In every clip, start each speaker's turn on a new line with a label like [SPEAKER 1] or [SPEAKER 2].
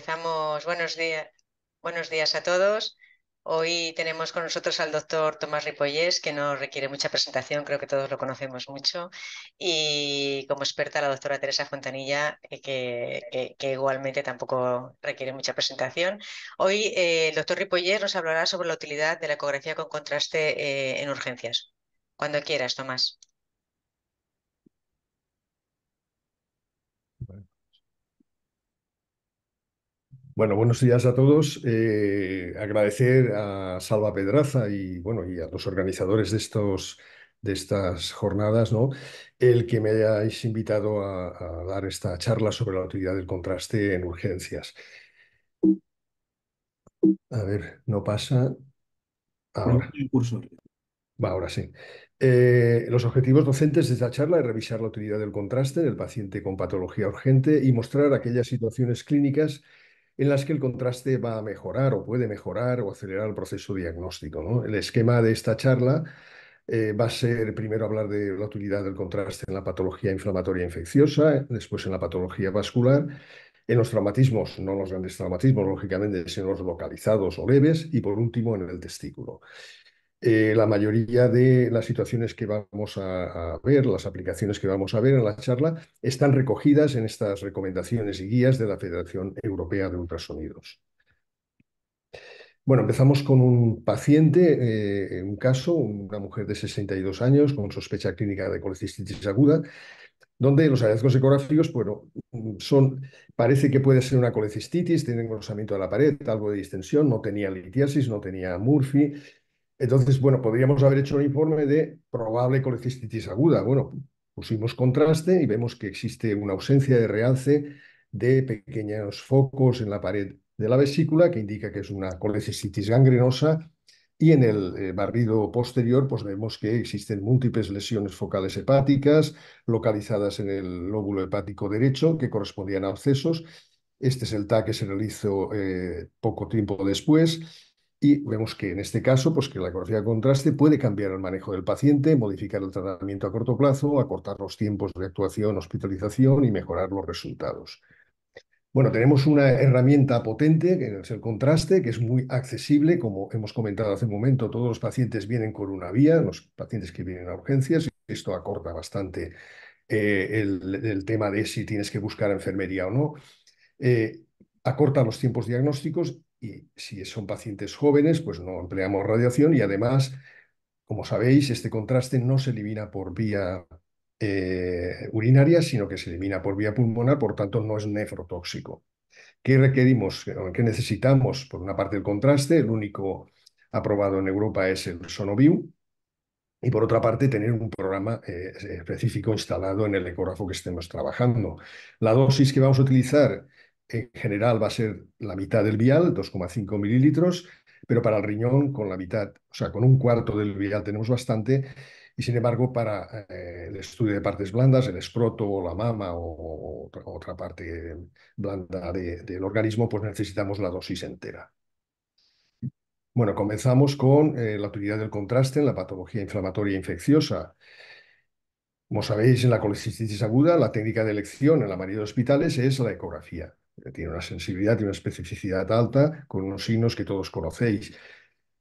[SPEAKER 1] Empezamos. Buenos días. Buenos días a todos. Hoy tenemos con nosotros al doctor Tomás Ripollés, que no requiere mucha presentación, creo que todos lo conocemos mucho, y como experta la doctora Teresa Fontanilla, eh, que, que, igualmente tampoco requiere mucha presentación. Hoy eh, el doctor Ripollés nos hablará sobre la utilidad de la ecografía con contraste eh, en urgencias. Cuando quieras, Tomás.
[SPEAKER 2] Bueno, buenos días a todos. Eh, agradecer a Salva Pedraza y, bueno, y a los organizadores de, estos, de estas jornadas ¿no? el que me hayáis invitado a, dar esta charla sobre la utilidad del contraste en urgencias. A ver, no pasa. Ahora. ahora sí. Eh, los objetivos docentes de esta charla es revisar la utilidad del contraste en el paciente con patología urgente y mostrar aquellas situaciones clínicas en las que el contraste va a mejorar o puede mejorar o acelerar el proceso diagnóstico. El esquema de esta charla eh, va a ser primero hablar de la utilidad del contraste en la patología inflamatoria infecciosa, después en la patología vascular, en los traumatismos, no los grandes traumatismos, lógicamente, sino los localizados o leves, y por último en el testículo. Eh, la mayoría de las situaciones que vamos a, ver, las aplicaciones que vamos a ver en la charla, están recogidas en estas recomendaciones y guías de la Federación Europea de Ultrasonidos. Bueno, empezamos con un paciente, eh, un caso, una mujer de 62 años con sospecha clínica de colecistitis aguda, donde los hallazgos ecográficos, bueno, son, parece que puede ser una colecistitis, tiene engrosamiento de la pared, algo de distensión, no tenía litiasis, no tenía Murphy, entonces, bueno, podríamos haber hecho un informe de probable colecistitis aguda. Bueno, pusimos contraste y vemos que existe una ausencia de realce de pequeños focos en la pared de la vesícula que indica que es una colecistitis gangrenosa y en el eh, barrido posterior pues vemos que existen múltiples lesiones focales hepáticas localizadas en el lóbulo hepático derecho que correspondían a abscesos. Este es el TAC que se realizó eh, poco tiempo después y vemos que en este caso, pues que la ecografía de contraste puede cambiar el manejo del paciente, modificar el tratamiento a corto plazo, acortar los tiempos de actuación, hospitalización y mejorar los resultados. Bueno, tenemos una herramienta potente, que es el contraste, que es muy accesible. Como hemos comentado hace un momento, todos los pacientes vienen con una vía, los pacientes que vienen a urgencias, esto acorta bastante eh, el, tema de si tienes que buscar enfermería o no. Eh, acorta los tiempos diagnósticos y si son pacientes jóvenes, pues no empleamos radiación y además, como sabéis, este contraste no se elimina por vía eh, urinaria, sino que se elimina por vía pulmonar, por tanto no es nefrotóxico. ¿Qué requerimos? ¿Qué necesitamos? Por una parte el contraste, el único aprobado en Europa es el Sonoviu, y por otra parte tener un programa eh, específico instalado en el ecógrafo que estemos trabajando. La dosis que vamos a utilizar en general va a ser la mitad del vial, 2,5 mililitros, pero para el riñón con la mitad, o sea, con un cuarto del vial tenemos bastante, y sin embargo para eh, el estudio de partes blandas, el escroto o la mama o, otra parte blanda del organismo, pues necesitamos la dosis entera. Bueno, comenzamos con eh, la utilidad del contraste en la patología inflamatoria infecciosa. Como sabéis, en la colecistitis aguda, la técnica de elección en la mayoría de hospitales es la ecografía tiene una sensibilidad, y una especificidad alta, con unos signos que todos conocéis.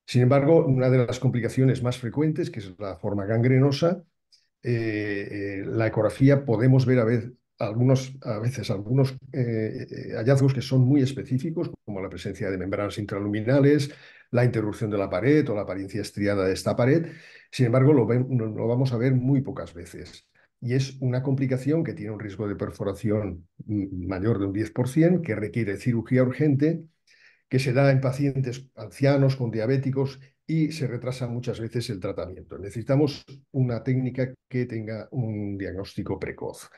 [SPEAKER 2] Sin embargo, una de las complicaciones más frecuentes, que es la forma gangrenosa, eh, eh, la ecografía podemos ver a, veces algunos eh, hallazgos que son muy específicos, como la presencia de membranas intraluminales, la interrupción de la pared o la apariencia estriada de esta pared. Sin embargo, lo vamos a ver muy pocas veces y es una complicación que tiene un riesgo de perforación mayor de un 10%, que requiere cirugía urgente, que se da en pacientes ancianos con diabéticos y se retrasa muchas veces el tratamiento. Necesitamos una técnica que tenga un diagnóstico precoz.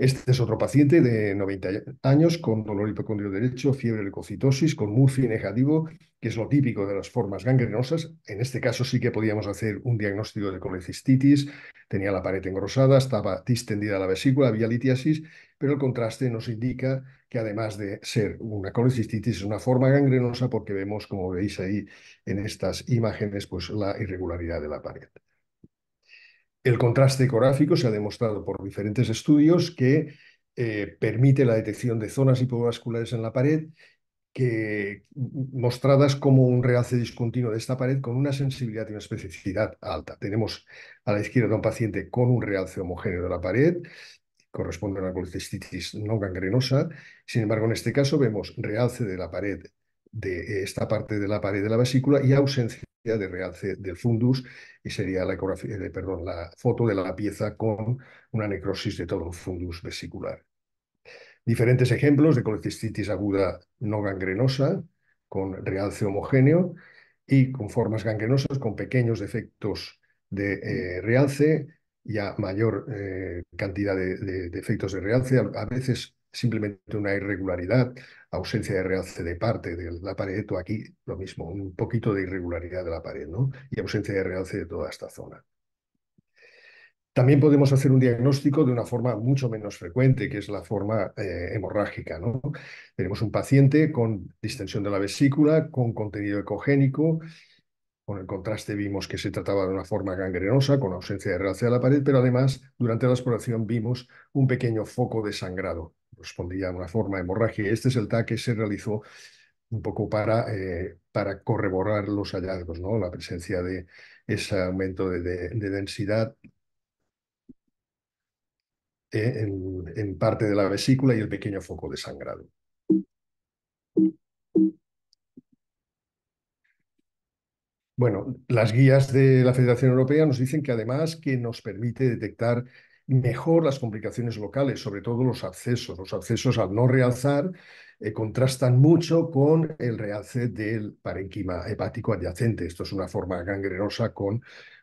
[SPEAKER 2] Este es otro paciente de 90 años con dolor hipocondrio derecho, fiebre leucocitosis, con MURFI negativo, que es lo típico de las formas gangrenosas. En este caso sí que podíamos hacer un diagnóstico de colecistitis, tenía la pared engrosada, estaba distendida la vesícula, había litiasis, pero el contraste nos indica que además de ser una colecistitis es una forma gangrenosa porque vemos, como veis ahí en estas imágenes, pues la irregularidad de la pared. El contraste ecográfico se ha demostrado por diferentes estudios que eh, permite la detección de zonas hipovasculares en la pared que, mm, mostradas como un realce discontinuo de esta pared con una sensibilidad y una especificidad alta. Tenemos a la izquierda un paciente con un realce homogéneo de la pared, corresponde a una colecistitis no gangrenosa. Sin embargo, en este caso vemos realce de la pared de eh, esta parte de la pared de la vesícula y ausencia de realce del fundus, y sería la, ecografía, eh, la foto de la pieza con una necrosis de todo el fundus vesicular. Diferentes ejemplos de colecistitis aguda no gangrenosa, con realce homogéneo y con formas gangrenosas, con pequeños defectos de realce eh, realce, a mayor cantidad de, defectos de realce, a veces simplemente una irregularidad, ausencia de realce de parte de la pared, o aquí lo mismo, un poquito de irregularidad de la pared, ¿no? Y ausencia de realce de toda esta zona. También podemos hacer un diagnóstico de una forma mucho menos frecuente, que es la forma eh, hemorrágica. ¿no? Tenemos un paciente con distensión de la vesícula, con contenido ecogénico, con el contraste vimos que se trataba de una forma gangrenosa, con ausencia de realce de la pared, pero además durante la exploración vimos un pequeño foco de sangrado respondía a una forma de hemorragia. Este es el TAC que se realizó un poco para, eh, para corroborar los hallazgos, ¿no? la presencia de ese aumento de, densidad en, en, parte de la vesícula y el pequeño foco de sangrado. Bueno, las guías de la Federación Europea nos dicen que además que nos permite detectar mejor las complicaciones locales, sobre todo los accesos. Los accesos al no realzar eh, contrastan mucho con el realce del parenquima hepático adyacente. Esto es una forma gangrenosa con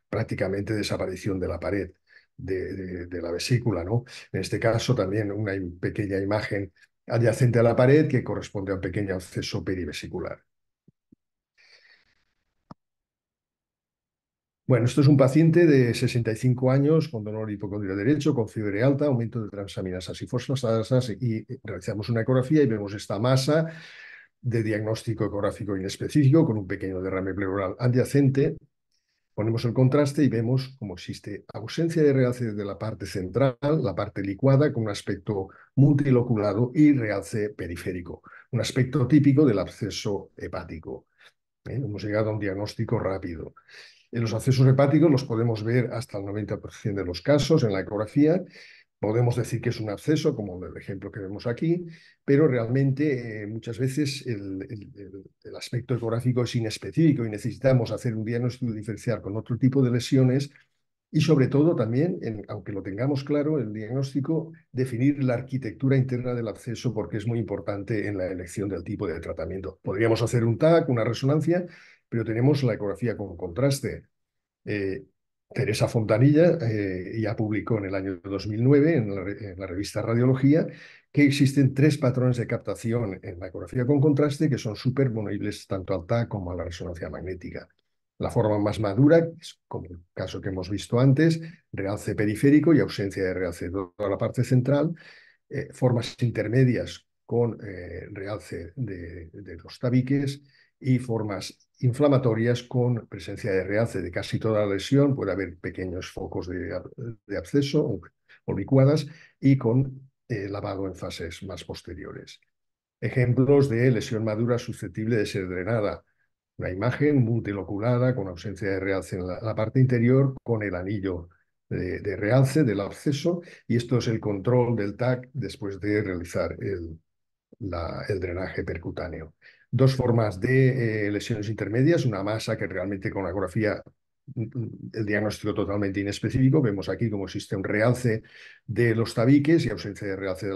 [SPEAKER 2] prácticamente desaparición de la pared. De, la vesícula, ¿no? En este caso también una pequeña imagen adyacente a la pared que corresponde a un pequeño acceso perivesicular. Bueno, esto es un paciente de 65 años con dolor hipocondrial derecho, con fiebre alta, aumento de transaminasas y fosfasasas y eh, realizamos una ecografía y vemos esta masa de diagnóstico ecográfico inespecífico con un pequeño derrame pleural adyacente. Ponemos el contraste y vemos cómo existe ausencia de realce desde la parte central, la parte licuada, con un aspecto multiloculado y realce periférico, un aspecto típico del absceso hepático. ¿Eh? Hemos llegado a un diagnóstico rápido. En los accesos hepáticos los podemos ver hasta el 90% de los casos en la ecografía. Podemos decir que es un acceso como el ejemplo que vemos aquí, pero realmente eh, muchas veces el, aspecto ecográfico es inespecífico y necesitamos hacer un diagnóstico diferencial con otro tipo de lesiones y sobre todo también, aunque lo tengamos claro, el diagnóstico, definir la arquitectura interna del acceso porque es muy importante en la elección del tipo de tratamiento. Podríamos hacer un TAC, una resonancia, pero tenemos la ecografía con contraste. Eh, Teresa Fontanilla eh, ya publicó en el año 2009 en la, revista Radiología que existen tres patrones de captación en la ecografía con contraste que son vulnerables tanto al TAC como a la resonancia magnética. La forma más madura, como el caso que hemos visto antes, realce periférico y ausencia de realce toda la parte central, eh, formas intermedias con realce de los tabiques, y formas inflamatorias con presencia de realce de casi toda la lesión, puede haber pequeños focos de, absceso o, licuadas y con eh, lavado en fases más posteriores. Ejemplos de lesión madura susceptible de ser drenada. Una imagen multiloculada con ausencia de realce en la, parte interior con el anillo de, realce del absceso y esto es el control del TAC después de realizar el drenaje percutáneo dos formas de eh, lesiones intermedias, una masa que realmente con la ecografía mm, mm, el diagnóstico totalmente inespecífico. Vemos aquí como existe un realce de los tabiques y ausencia de realce de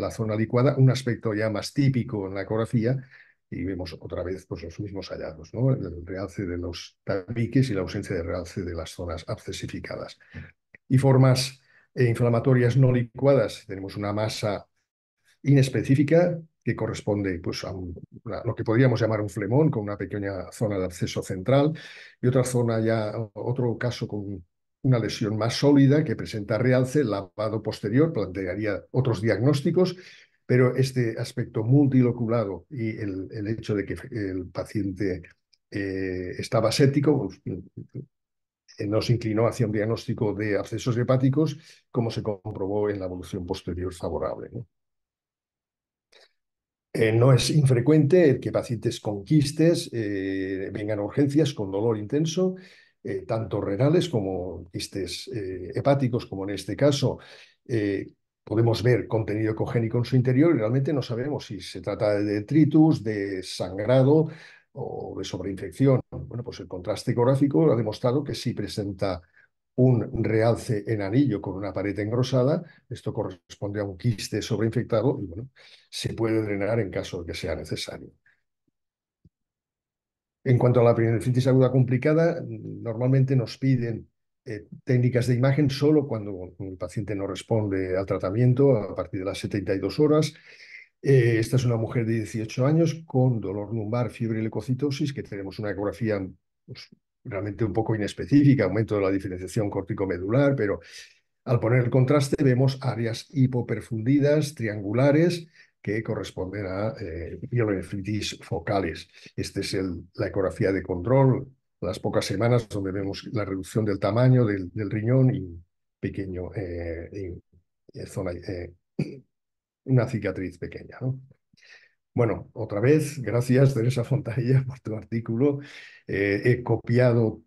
[SPEAKER 2] la, zona licuada, un aspecto ya más típico en la ecografía. Y vemos otra vez pues, los mismos hallazgos, ¿no? el realce de los tabiques y la ausencia de realce de las zonas abscesificadas. Y formas eh, inflamatorias no licuadas, tenemos una masa inespecífica, que corresponde pues, a, lo que podríamos llamar un flemón, con una pequeña zona de acceso central, y otra zona ya, otro caso con una lesión más sólida que presenta realce, lavado posterior, plantearía otros diagnósticos, pero este aspecto multiloculado y el, hecho de que el paciente eh, estaba séptico pues, eh, nos inclinó hacia un diagnóstico de accesos hepáticos, como se comprobó en la evolución posterior favorable. ¿no? Eh, no es infrecuente que pacientes con quistes eh, vengan a urgencias con dolor intenso, eh, tanto renales como quistes hepáticos, como en este caso. podemos ver contenido ecogénico en su interior y realmente no sabemos si se trata de detritus, de sangrado o de sobreinfección. Bueno, pues el contraste ecográfico ha demostrado que sí presenta un realce en anillo con una pared engrosada, esto corresponde a un quiste sobreinfectado y bueno, se puede drenar en caso de que sea necesario. En cuanto a la perinefritis aguda complicada, normalmente nos piden eh, técnicas de imagen solo cuando el paciente no responde al tratamiento a partir de las 72 horas. Eh, esta es una mujer de 18 años con dolor lumbar, fiebre y leucocitosis, que tenemos una ecografía pues, realmente un poco inespecífica, aumento de la diferenciación córtico-medular, pero al poner el contraste vemos áreas hipoperfundidas, triangulares, que corresponden a eh, focales. Esta es el, la ecografía de control, las pocas semanas donde vemos la reducción del tamaño del, riñón y pequeño eh, eh, zona, eh, una cicatriz pequeña. ¿no? Bueno, otra vez, gracias Teresa Fontalla por tu artículo. Eh, he copiado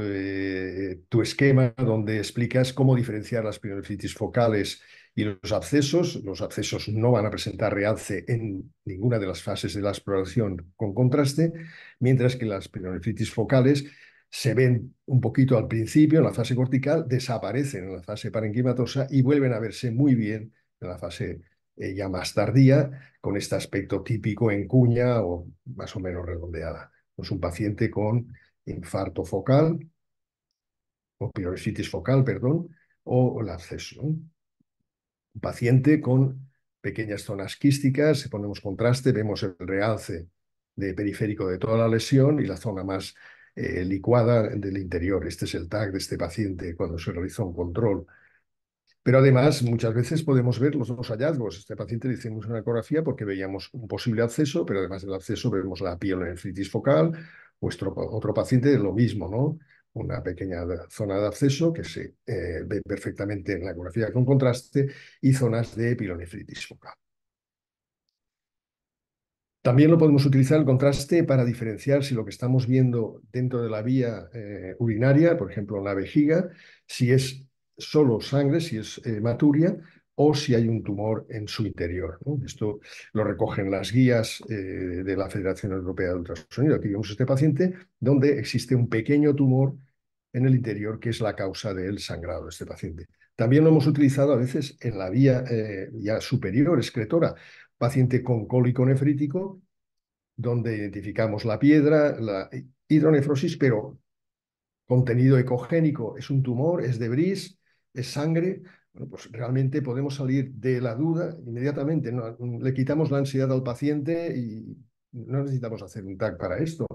[SPEAKER 2] eh, tu, esquema donde explicas cómo diferenciar las pironefitis focales y los abscesos. Los abscesos no van a presentar realce en ninguna de las fases de la exploración con contraste, mientras que las pielonefritis focales se ven un poquito al principio en la fase cortical, desaparecen en la fase parenquimatosa y vuelven a verse muy bien en la fase eh, ya más tardía, con este aspecto típico en cuña o más o menos redondeada. Es un paciente con infarto focal, o pioresitis focal, perdón, o cesión. Un paciente con pequeñas zonas quísticas, si ponemos contraste, vemos el realce de periférico de toda la lesión y la zona más eh, licuada del interior. Este es el tag de este paciente cuando se realizó un control pero además, muchas veces podemos ver los dos hallazgos. Este paciente le hicimos una ecografía porque veíamos un posible acceso, pero además del acceso vemos la pilonefritis focal. Nuestro, otro paciente es lo mismo, ¿no? Una pequeña zona de acceso que se eh, ve perfectamente en la ecografía con contraste y zonas de pilonefritis focal. También lo podemos utilizar el contraste para diferenciar si lo que estamos viendo dentro de la vía eh, urinaria, por ejemplo en la vejiga, si es solo sangre, si es hematuria, eh, o si hay un tumor en su interior. Esto lo recogen las guías eh, de la Federación Europea de Ultrasonido. Aquí vemos este paciente donde existe un pequeño tumor en el interior que es la causa del sangrado de este paciente. También lo hemos utilizado a veces en la vía eh, ya superior, excretora, paciente con cólico nefrítico, donde identificamos la piedra, la hidronefrosis, pero contenido ecogénico, es un tumor, es de bris es sangre, bueno, pues realmente podemos salir de la duda inmediatamente. le quitamos la ansiedad al paciente y no necesitamos hacer un tag para esto.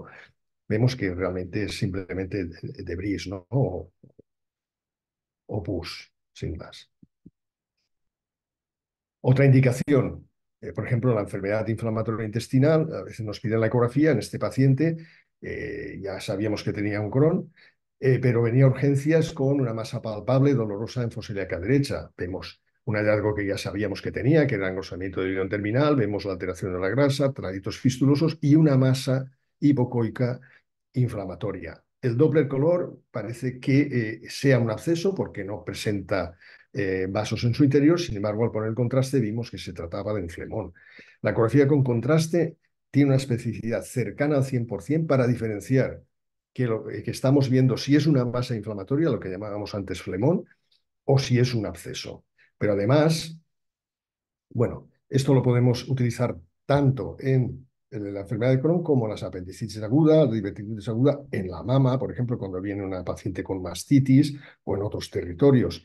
[SPEAKER 2] Vemos que realmente es simplemente de bris, ¿no? O, sin más. Otra indicación, eh, por ejemplo, la enfermedad inflamatoria intestinal, a veces nos piden la ecografía en este paciente, eh, ya sabíamos que tenía un Crohn, eh, pero venía urgencias con una masa palpable dolorosa en fosilíaca derecha. Vemos un hallazgo que ya sabíamos que tenía, que era engrosamiento del ion terminal, vemos la alteración de la grasa, traditos fistulosos y una masa hipocoica inflamatoria. El Doppler color parece que eh, sea un absceso porque no presenta eh, vasos en su interior, sin embargo, al poner el contraste vimos que se trataba de flemón. La ecografía con contraste tiene una especificidad cercana al 100% para diferenciar eh, que, estamos viendo si es una masa inflamatoria, lo que llamábamos antes flemón, o si es un absceso. Pero además, bueno, esto lo podemos utilizar tanto en la enfermedad de Crohn como las apendicitis aguda, diverticulitis aguda en la mama, por ejemplo, cuando viene una paciente con mastitis o en otros territorios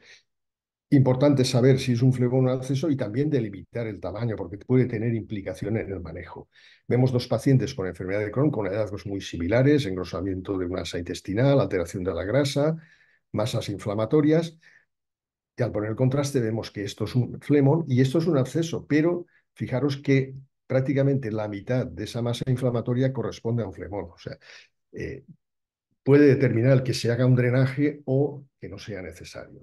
[SPEAKER 2] importante saber si es un flemón o un acceso y también delimitar el tamaño, porque puede tener implicación en el manejo. Vemos dos pacientes con enfermedad de Crohn con hallazgos muy similares, engrosamiento de una intestinal, alteración de la grasa, masas inflamatorias, y al poner el contraste vemos que esto es un flemón y esto es un absceso, pero fijaros que prácticamente la mitad de esa masa inflamatoria corresponde a un flemón. O sea, eh, puede determinar que se haga un drenaje o que no sea necesario.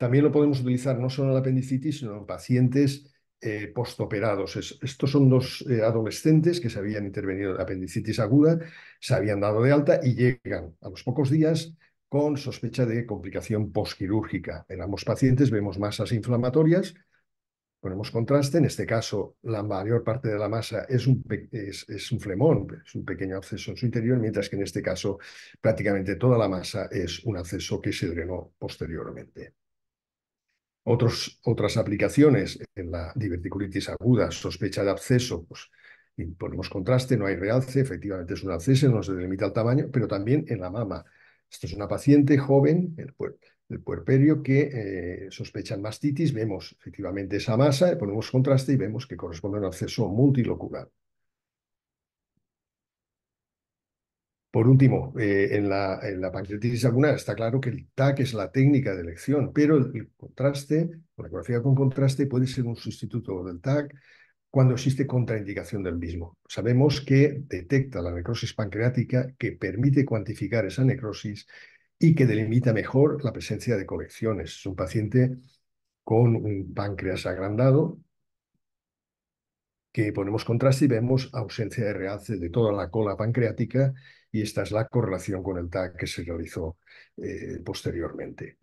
[SPEAKER 2] También lo podemos utilizar no solo en apendicitis, sino en pacientes eh, postoperados. estos son dos eh, adolescentes que se habían intervenido en apendicitis aguda, se habían dado de alta y llegan a los pocos días con sospecha de complicación posquirúrgica. En ambos pacientes vemos masas inflamatorias, ponemos contraste, en este caso la mayor parte de la masa es un, es, un flemón, es un pequeño acceso en su interior, mientras que en este caso prácticamente toda la masa es un acceso que se drenó posteriormente otras aplicaciones en la diverticulitis aguda, sospecha de absceso, pues, ponemos contraste, no hay realce, efectivamente es un absceso, no se delimita el tamaño, pero también en la mama. Esto es una paciente joven, el, puerperio, que sospecha sospechan mastitis, vemos efectivamente esa masa, ponemos contraste y vemos que corresponde a un absceso multilocular. Por último, eh, en, la, pancreatitis alguna está claro que el TAC es la técnica de elección, pero el, contraste, la ecografía con contraste puede ser un sustituto del TAC cuando existe contraindicación del mismo. Sabemos que detecta la necrosis pancreática, que permite cuantificar esa necrosis y que delimita mejor la presencia de colecciones. Es un paciente con un páncreas agrandado que ponemos contraste y vemos ausencia de realce de toda la cola pancreática y esta es la correlación con el TAC que se realizó eh, posteriormente.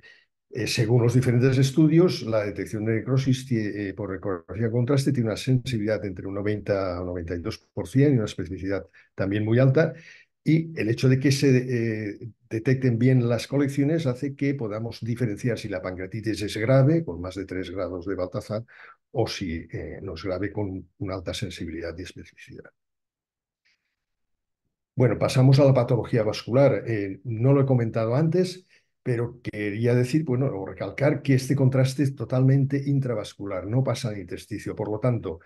[SPEAKER 2] Eh, según los diferentes estudios, la detección de necrosis eh, por ecografía contraste tiene una sensibilidad entre un 90 a un 92% y una especificidad también muy alta. Y el hecho de que se detecten bien las colecciones hace que podamos diferenciar si la pancreatitis es grave, con más de 3 grados de Baltazar, o si no es grave, con una alta sensibilidad y especificidad. Bueno, pasamos a la patología vascular. Eh, no lo he comentado antes, pero quería decir, bueno, o recalcar que este contraste es totalmente intravascular, no pasa al testicio. Por lo tanto,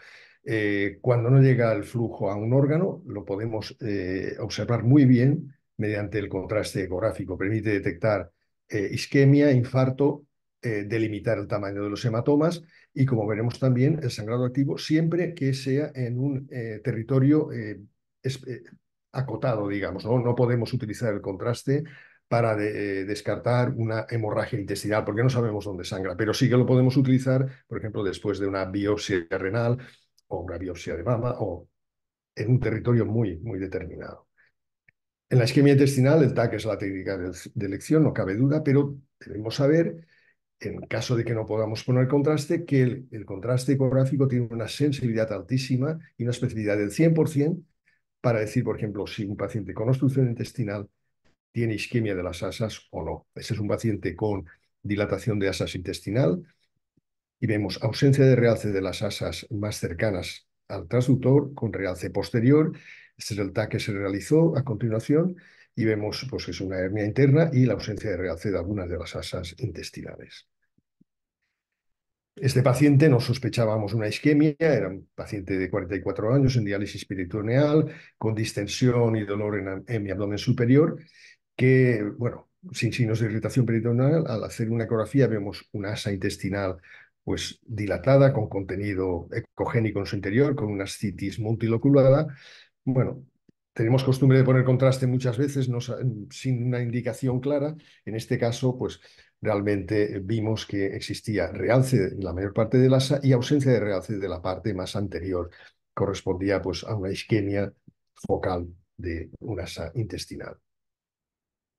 [SPEAKER 2] eh, cuando no llega el flujo a un órgano, lo podemos eh, observar muy bien mediante el contraste ecográfico. Permite detectar isquemia, infarto, delimitar el tamaño de los hematomas y, como veremos también, el sangrado activo siempre que sea en un territorio acotado, digamos, ¿no? No podemos utilizar el contraste para eh, descartar una hemorragia intestinal, porque no sabemos dónde sangra, pero sí que lo podemos utilizar, por ejemplo, después de una biopsia renal o una biopsia de mama o en un territorio muy, muy determinado. En la isquemia intestinal, el TAC es la técnica de, elección, no cabe duda, pero debemos saber, en caso de que no podamos poner contraste, que el, contraste ecográfico tiene una sensibilidad altísima y una especificidad del 100% para decir, por ejemplo, si un paciente con obstrucción intestinal tiene isquemia de las asas o no. Ese es un paciente con dilatación de asas intestinal y vemos ausencia de realce de las asas más cercanas al transductor con realce posterior. Este es el TAC que se realizó a continuación y vemos pues, que es una hernia interna y la ausencia de realce de algunas de las asas intestinales. Este paciente no sospechábamos una isquemia, era un paciente de 44 años en diálisis peritoneal, con distensión y dolor en, mi abdomen superior, que, bueno, sin signos de irritación peritoneal, al hacer una ecografía vemos una asa intestinal pues dilatada, con contenido ecogénico en su interior, con una citis multiloculada. Bueno, tenemos costumbre de poner contraste muchas veces sin una indicación clara. En este caso, pues realmente eh, vimos que existía realce en la mayor parte del asa y ausencia de realce de la parte más anterior. Correspondía pues, a una isquemia focal de un asa intestinal.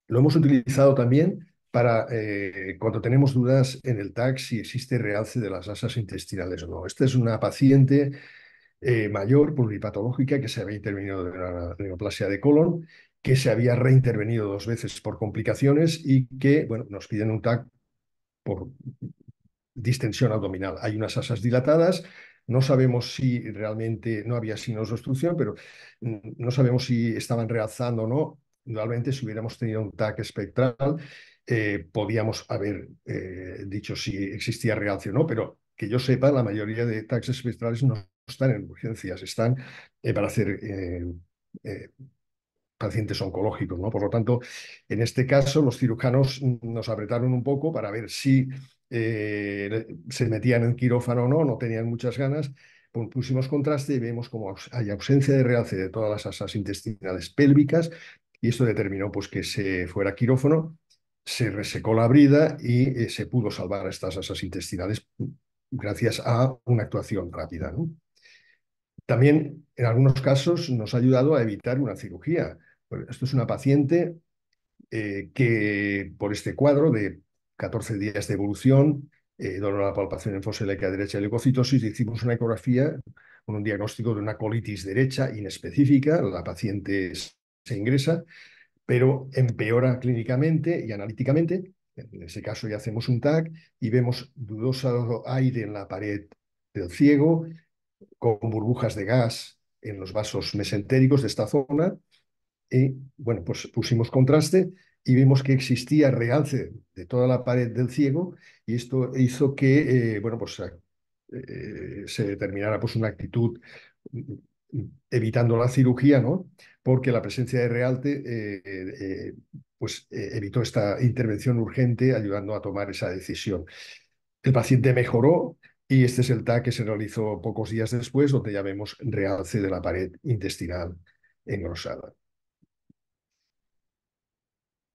[SPEAKER 2] Lo hemos utilizado también para eh, cuando tenemos dudas en el TAC si existe realce de las asas intestinales o no. Esta es una paciente eh, mayor pluripatológica que se había intervenido de la neoplasia de colon, que se había reintervenido dos veces por complicaciones y que, bueno, nos piden un TAC por distensión abdominal. Hay unas asas dilatadas, no sabemos si realmente no había signos de obstrucción, pero no sabemos si estaban realzando o no. Realmente, si hubiéramos tenido un TAC espectral, eh, podíamos haber eh, dicho si existía realce o no, pero que yo sepa, la mayoría de TAC espectrales no están en urgencias, están eh, para hacer eh, eh, pacientes oncológicos, ¿no? Por lo tanto, en este caso, los cirujanos nos apretaron un poco para ver si se metían en quirófano o no, no tenían muchas ganas, pusimos contraste y vemos como hay ausencia de realce de todas las asas intestinales pélvicas y esto determinó pues, que se fuera quirófano, se resecó la brida y se pudo salvar estas asas intestinales gracias a una actuación rápida. ¿no? También, en algunos casos, nos ha ayudado a evitar una cirugía. Esto es una paciente eh, que, por este cuadro de 14 días de evolución, eh, dolor a la palpación en fosa derecha derecha y leucocitosis, hicimos una ecografía con un diagnóstico de una colitis derecha inespecífica. La paciente se ingresa, pero empeora clínicamente y analíticamente. En ese caso ya hacemos un tag y vemos dudoso aire en la pared del ciego, con burbujas de gas en los vasos mesentéricos de esta zona. Y bueno, pues pusimos contraste y vimos que existía realce de toda la pared del ciego y esto hizo que, eh, bueno, pues eh, se determinara pues una actitud mm, evitando la cirugía, ¿no? Porque la presencia de realce eh, pues evitó esta intervención urgente ayudando a tomar esa decisión. El paciente mejoró, y este es el TAC que se realizó pocos días después, donde ya vemos realce de la pared intestinal engrosada.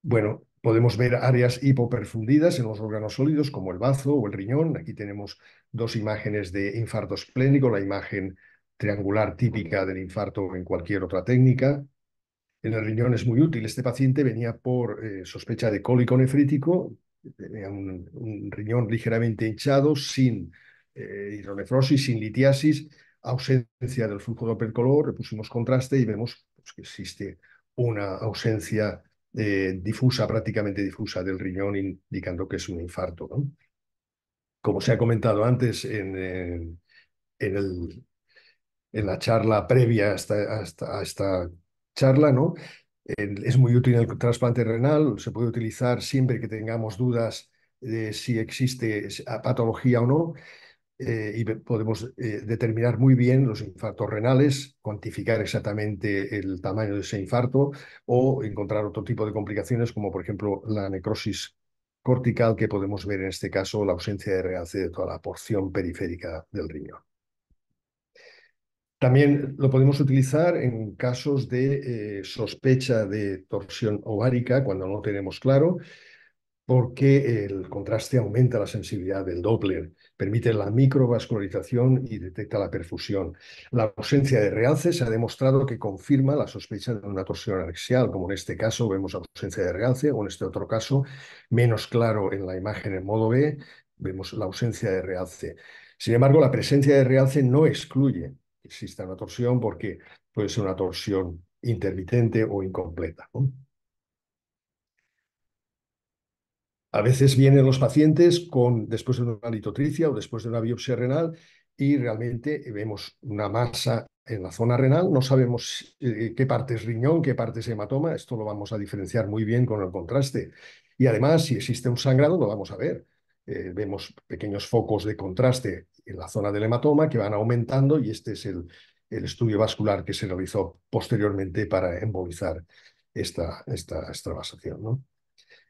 [SPEAKER 2] Bueno, Podemos ver áreas hipoperfundidas en los órganos sólidos como el bazo o el riñón. Aquí tenemos dos imágenes de infarto esplénico, la imagen triangular típica del infarto en cualquier otra técnica. En el riñón es muy útil. Este paciente venía por eh, sospecha de cólico nefrítico, tenía un riñón ligeramente hinchado, sin hidronefrosis, eh, sin litiasis, ausencia del flujo de color, repusimos contraste y vemos pues, que existe una ausencia eh, difusa, prácticamente difusa del riñón, indicando que es un infarto. Como se ha comentado antes en, el, en la charla previa hasta, a esta charla, ¿no? es muy útil el trasplante renal, se puede utilizar siempre que tengamos dudas de si existe patología o no. Eh, y podemos eh, determinar muy bien los infartos renales, cuantificar exactamente el tamaño de ese infarto o encontrar otro tipo de complicaciones como por ejemplo la necrosis cortical que podemos ver en este caso la ausencia de realce de toda la porción periférica del riñón. También lo podemos utilizar en casos de eh, sospecha de torsión ovárica cuando no tenemos claro, porque el contraste aumenta la sensibilidad del Doppler permite la microvascularización y detecta la perfusión. La ausencia de realce se ha demostrado que confirma la sospecha de una torsión axial, como en este caso vemos ausencia de realce, o en este otro caso, menos claro en la imagen en modo B, vemos la ausencia de realce. Sin embargo, la presencia de realce no excluye que exista una torsión porque puede ser una torsión intermitente o incompleta. A veces vienen los pacientes con, después de una litotricia o después de una biopsia renal y realmente vemos una masa en la zona renal, no sabemos eh, qué parte es riñón, qué parte es hematoma, esto lo vamos a diferenciar muy bien con el contraste. Y además, si existe un sangrado, lo vamos a ver. Eh, vemos pequeños focos de contraste en la zona del hematoma que van aumentando y este es el, estudio vascular que se realizó posteriormente para embolizar esta, esta extravasación. ¿no?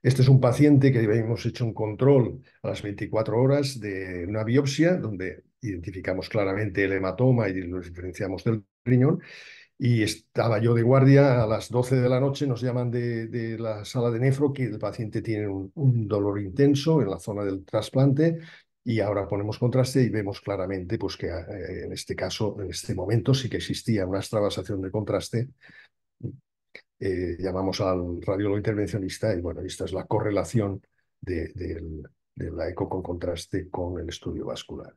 [SPEAKER 2] Este es un paciente que hemos hecho un control a las 24 horas de una biopsia, donde identificamos claramente el hematoma y lo diferenciamos del riñón. Y estaba yo de guardia a las 12 de la noche, nos llaman de, la sala de nefro que el paciente tiene un, dolor intenso en la zona del trasplante y ahora ponemos contraste y vemos claramente pues, que eh, en este caso, en este momento sí que existía una extravasación de contraste eh, llamamos al radiólogo intervencionista y bueno, esta es la correlación de, la eco con contraste con el estudio vascular.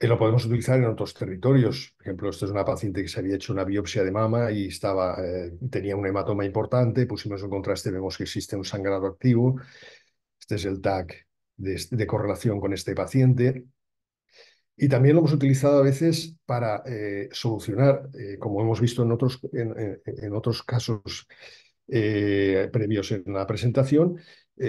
[SPEAKER 2] Eh, lo podemos utilizar en otros territorios. Por ejemplo, esto es una paciente que se había hecho una biopsia de mama y estaba, eh, tenía un hematoma importante. Pusimos un contraste, vemos que existe un sangrado activo. Este es el TAC de correlación con este paciente. Y también lo hemos utilizado a veces para eh, solucionar, eh, como hemos visto en otros, en, otros casos eh, previos en la presentación,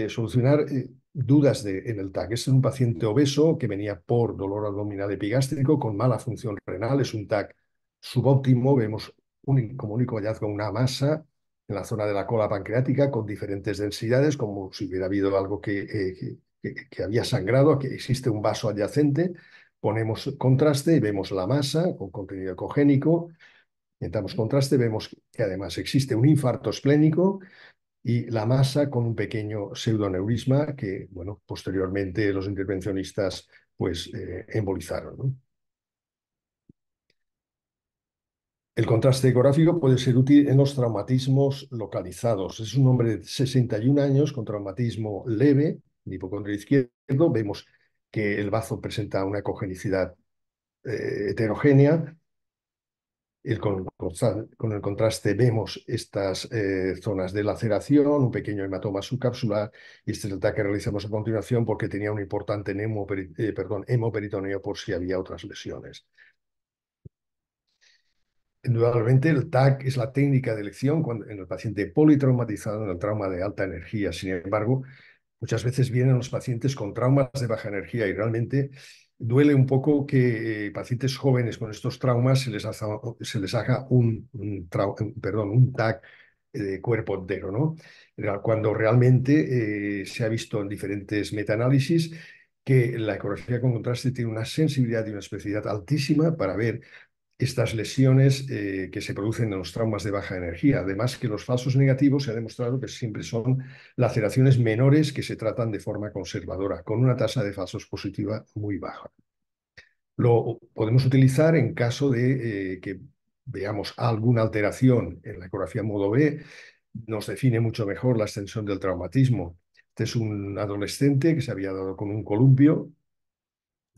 [SPEAKER 2] solucionar dudas de, en el TAC. Este es un paciente obeso que venía por dolor abdominal epigástrico con mala función renal, es un TAC subóptimo, vemos un, como único hallazgo una masa en la zona de la cola pancreática con diferentes densidades, como si hubiera habido algo que, que había sangrado, que existe un vaso adyacente, ponemos contraste y vemos la masa con contenido ecogénico. metamos contraste, vemos que además existe un infarto esplénico y la masa con un pequeño pseudoneurisma que, bueno, posteriormente los intervencionistas pues eh, embolizaron. El contraste ecográfico puede ser útil en los traumatismos localizados. Es un hombre de 61 años con traumatismo leve, hipocondrio izquierdo. Vemos que el bazo presenta una ecogenicidad eh, heterogénea. con, el contraste vemos estas eh, zonas de laceración, un pequeño hematoma subcapsular, y este es el TAC que realizamos a continuación porque tenía un importante eh, perdón, hemoperitoneo por si había otras lesiones. Indudablemente, el TAC es la técnica de elección en el paciente politraumatizado en el trauma de alta energía. Sin embargo, Muchas veces vienen los pacientes con traumas de baja energía y realmente duele un poco que eh, pacientes jóvenes con estos traumas se les, se les haga un, tag un TAC eh, de cuerpo entero, ¿no? Cuando realmente eh, se ha visto en diferentes metaanálisis que la ecografía con contraste tiene una sensibilidad y una especificidad altísima para ver estas lesiones eh, que se producen en los traumas de baja energía. Además que los falsos negativos se ha demostrado que siempre son laceraciones menores que se tratan de forma conservadora, con una tasa de falsos positiva muy baja. Lo podemos utilizar en caso de eh, que veamos alguna alteración en la ecografía modo B, nos define mucho mejor la extensión del traumatismo. Este es un adolescente que se había dado con un columpio,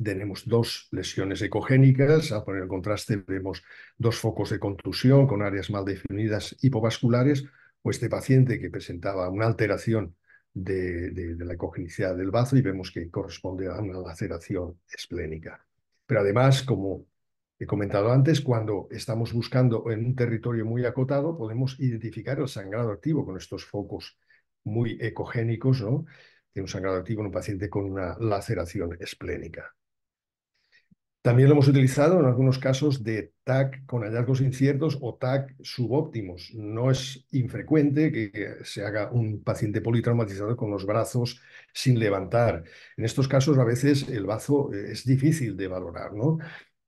[SPEAKER 2] tenemos dos lesiones ecogénicas, a poner el contraste vemos dos focos de contusión con áreas mal definidas hipovasculares, o este paciente que presentaba una alteración de, la ecogenicidad del bazo y vemos que corresponde a una laceración esplénica. Pero además, como he comentado antes, cuando estamos buscando en un territorio muy acotado, podemos identificar el sangrado activo con estos focos muy ecogénicos, ¿no? un sangrado activo en un paciente con una laceración esplénica. También lo hemos utilizado en algunos casos de TAC con hallazgos inciertos o TAC subóptimos. No es infrecuente que se haga un paciente politraumatizado con los brazos sin levantar. En estos casos, a veces el bazo eh, es difícil de valorar, ¿no?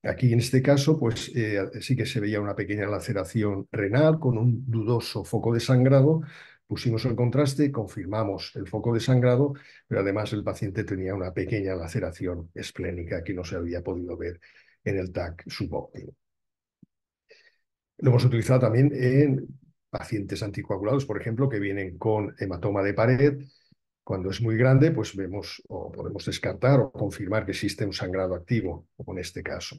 [SPEAKER 2] Aquí en este caso, pues eh, sí que se veía una pequeña laceración renal con un dudoso foco de sangrado, Pusimos el contraste, confirmamos el foco de sangrado, pero además el paciente tenía una pequeña laceración esplénica que no se había podido ver en el TAC subóptimo. Lo hemos utilizado también en pacientes anticoagulados, por ejemplo, que vienen con hematoma de pared. Cuando es muy grande, pues vemos o podemos descartar o confirmar que existe un sangrado activo, como en este caso.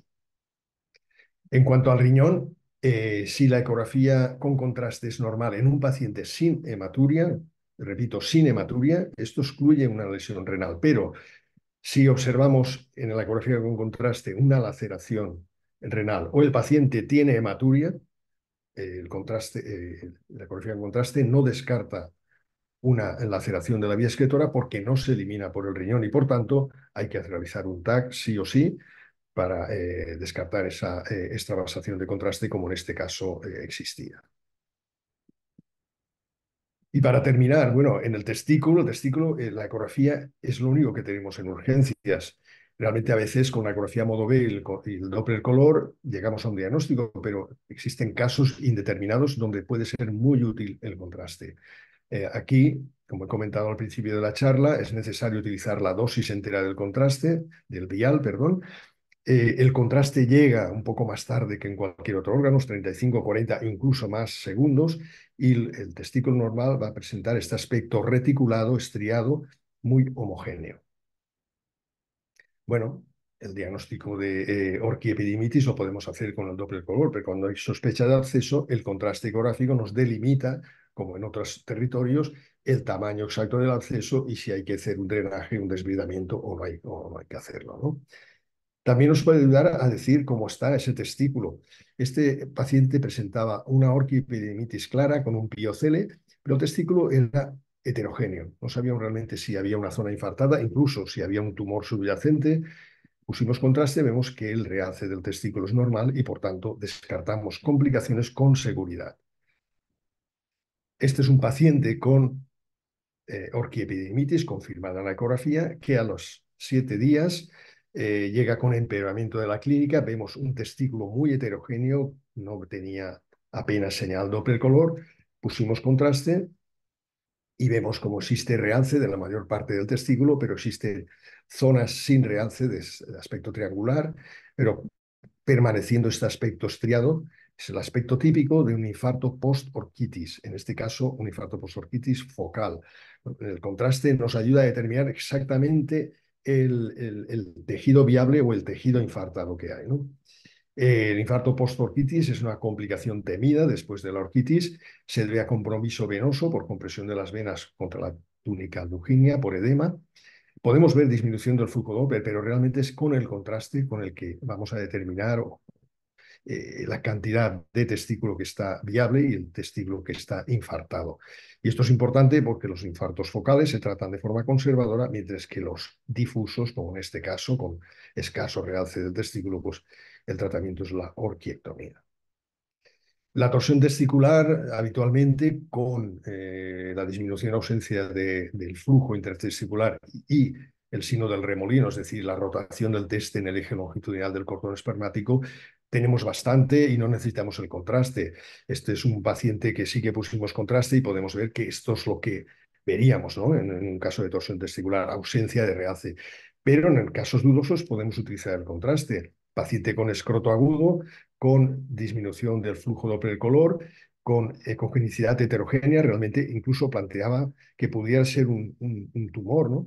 [SPEAKER 2] En cuanto al riñón, eh, si la ecografía con contraste es normal en un paciente sin hematuria, repito, sin hematuria, esto excluye una lesión renal, pero si observamos en la ecografía con contraste una laceración renal o el paciente tiene hematuria, el contraste, eh, la ecografía con contraste no descarta una laceración de la vía escritora porque no se elimina por el riñón y por tanto hay que realizar un TAC sí o sí para eh, descartar esa eh, extravasación de contraste como en este caso eh, existía. Y para terminar, bueno, en el testículo, el testículo, eh, la ecografía es lo único que tenemos en urgencias. Realmente a veces con la ecografía modo B y el, y Doppler color llegamos a un diagnóstico, pero existen casos indeterminados donde puede ser muy útil el contraste. aquí como he comentado al principio de la charla, es necesario utilizar la dosis entera del contraste, del dial, perdón, eh, el contraste llega un poco más tarde que en cualquier otro órgano, 35, 40, incluso más segundos, y el, testículo normal va a presentar este aspecto reticulado, estriado, muy homogéneo. Bueno, el diagnóstico de eh, orquiepidimitis lo podemos hacer con el doble color, pero cuando hay sospecha de acceso, el contraste ecográfico nos delimita, como en otros territorios, el tamaño exacto del acceso y si hay que hacer un drenaje, un desbridamiento o no hay, o hay que hacerlo. ¿no? También nos puede ayudar a decir cómo está ese testículo. Este paciente presentaba una orquipidemitis clara con un piocele, pero el testículo era heterogéneo. No sabíamos realmente si había una zona infartada, incluso si había un tumor subyacente. Pusimos contraste, vemos que el realce del testículo es normal y por tanto descartamos complicaciones con seguridad. Este es un paciente con eh, confirmada en la ecografía que a los siete días eh, llega con empeoramiento de la clínica, vemos un testículo muy heterogéneo, no tenía apenas señal doble color, pusimos contraste y vemos como existe realce de la mayor parte del testículo, pero existen zonas sin realce de, aspecto triangular, pero permaneciendo este aspecto estriado, es el aspecto típico de un infarto post-orquitis, en este caso un infarto post-orquitis focal. El contraste nos ayuda a determinar exactamente el, tejido viable o el tejido infartado que hay. ¿no? El infarto post-orquitis es una complicación temida después de la orquitis. Se debe a compromiso venoso por compresión de las venas contra la túnica albuginea por edema. Podemos ver disminución del flujo doble pero realmente es con el contraste con el que vamos a determinar o eh, la cantidad de testículo que está viable y el testículo que está infartado. Y esto es importante porque los infartos focales se tratan de forma conservadora, mientras que los difusos, como en este caso, con escaso realce del testículo, pues el tratamiento es la orquiectomía. La torsión testicular habitualmente con eh, la disminución y ausencia del flujo intertesticular y el signo del remolino, es decir, la rotación del test en el eje longitudinal del cordón espermático, tenemos bastante y no necesitamos el contraste. Este es un paciente que sí que pusimos contraste y podemos ver que esto es lo que veríamos en, un caso de torsión testicular, ausencia de realce. Pero en casos dudosos podemos utilizar el contraste. Paciente con escroto agudo, con disminución del flujo doble color, con ecogenicidad heterogénea, realmente incluso planteaba que pudiera ser un, tumor. ¿no?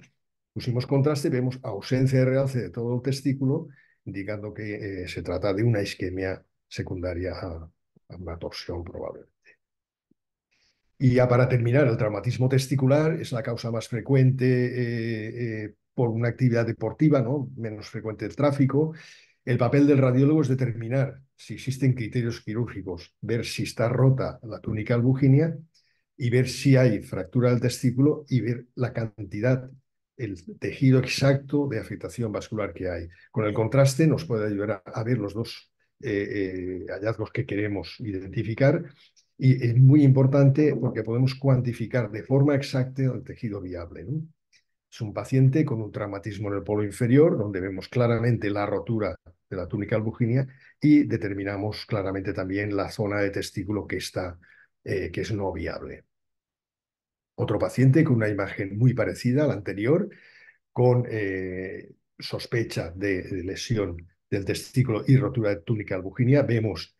[SPEAKER 2] Pusimos contraste, vemos ausencia de realce de todo el testículo indicando que eh, se trata de una isquemia secundaria a, una torsión probablemente. Y ya para terminar, el traumatismo testicular es la causa más frecuente eh, eh, por una actividad deportiva, ¿no? menos frecuente el tráfico. El papel del radiólogo es determinar si existen criterios quirúrgicos, ver si está rota la túnica albuginia y ver si hay fractura del testículo y ver la cantidad el tejido exacto de afectación vascular que hay. Con el contraste nos puede ayudar a, ver los dos eh, eh, hallazgos que queremos identificar y es muy importante porque podemos cuantificar de forma exacta el tejido viable. Es un paciente con un traumatismo en el polo inferior, donde vemos claramente la rotura de la túnica albujínia y determinamos claramente también la zona de testículo que, está, eh, que es no viable. Otro paciente con una imagen muy parecida a la anterior, con eh, sospecha de, lesión del testículo y rotura de túnica albuginia, vemos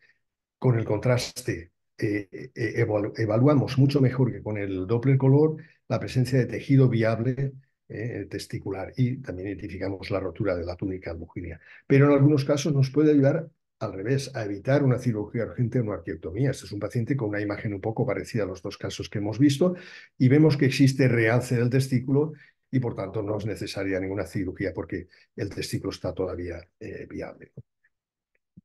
[SPEAKER 2] con el contraste, eh, eh, evaluamos mucho mejor que con el Doppler color la presencia de tejido viable testicular y también identificamos la rotura de la túnica albuginia. Pero en algunos casos nos puede ayudar al revés, a evitar una cirugía urgente o una arqueotomía. Este es un paciente con una imagen un poco parecida a los dos casos que hemos visto y vemos que existe realce del testículo y por tanto no es necesaria ninguna cirugía porque el testículo está todavía eh, viable.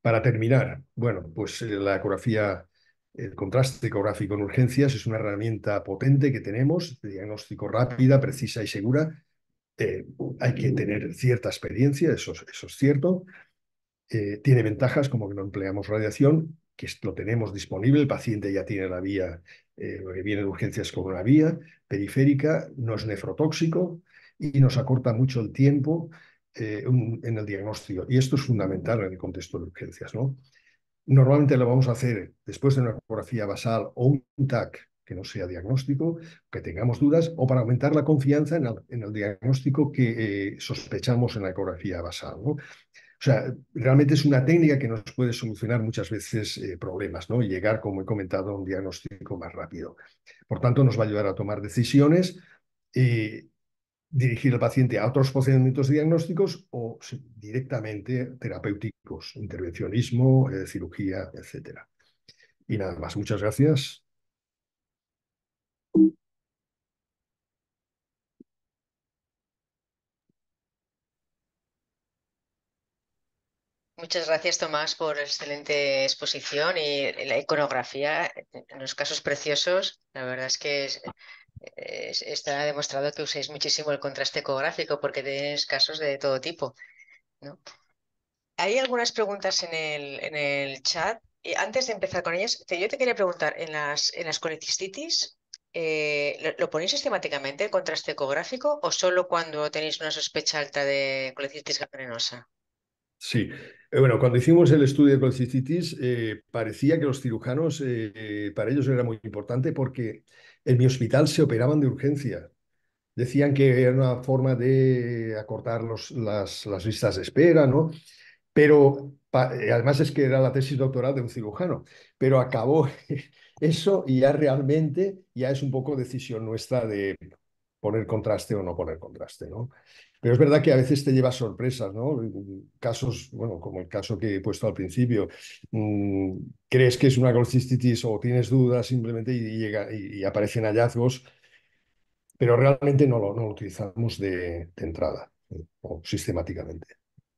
[SPEAKER 2] Para terminar, bueno, pues eh, la ecografía, el contraste ecográfico en urgencias es una herramienta potente que tenemos, de diagnóstico rápida, precisa y segura. Eh, hay que tener cierta experiencia, eso es cierto, eh, tiene ventajas como que no empleamos radiación, que lo tenemos disponible, el paciente ya tiene la vía, eh, que viene de urgencias con una vía periférica, no es nefrotóxico y nos acorta mucho el tiempo eh, en el diagnóstico. Y esto es fundamental en el contexto de urgencias. ¿no? Normalmente lo vamos a hacer después de una ecografía basal o un TAC que no sea diagnóstico, que tengamos dudas, o para aumentar la confianza en el, diagnóstico que sospechamos en la ecografía basal. ¿no? O sea, realmente es una técnica que nos puede solucionar muchas veces eh, problemas, ¿no? Y llegar, como he comentado, a un diagnóstico más rápido. Por tanto, nos va a ayudar a tomar decisiones, y eh, dirigir al paciente a otros procedimientos diagnósticos o directamente terapéuticos, intervencionismo, eh, cirugía, etc. Y nada más, muchas gracias.
[SPEAKER 1] Muchas gracias, Tomás, por la excelente exposición y la iconografía, en los casos preciosos. La verdad es que está demostrado que usáis muchísimo el contraste ecográfico porque tenéis casos de todo tipo. Hay algunas preguntas en el, chat. Y antes de empezar con ellas, yo te quería preguntar, en las, en las colecistitis, eh, ¿lo, ponéis sistemáticamente el contraste ecográfico o solo cuando tenéis una sospecha alta de colecistitis gangrenosa?
[SPEAKER 2] Sí. Eh, bueno, cuando hicimos el estudio de colecistitis, eh, parecía que los cirujanos, eh, para ellos era muy importante porque en mi hospital se operaban de urgencia. Decían que era una forma de acortar las, las, listas de espera, ¿no? Pero además es que era la tesis doctoral de un cirujano, pero acabó eso y ya realmente ya es un poco decisión nuestra de poner contraste o no poner contraste, ¿no? Pero es verdad que a veces te lleva sorpresas, ¿no? Casos, bueno, como el caso que he puesto al principio, mm, crees que es una colcistitis o tienes dudas simplemente y, llega, y, aparecen hallazgos, pero realmente no lo, no utilizamos de, entrada o sistemáticamente.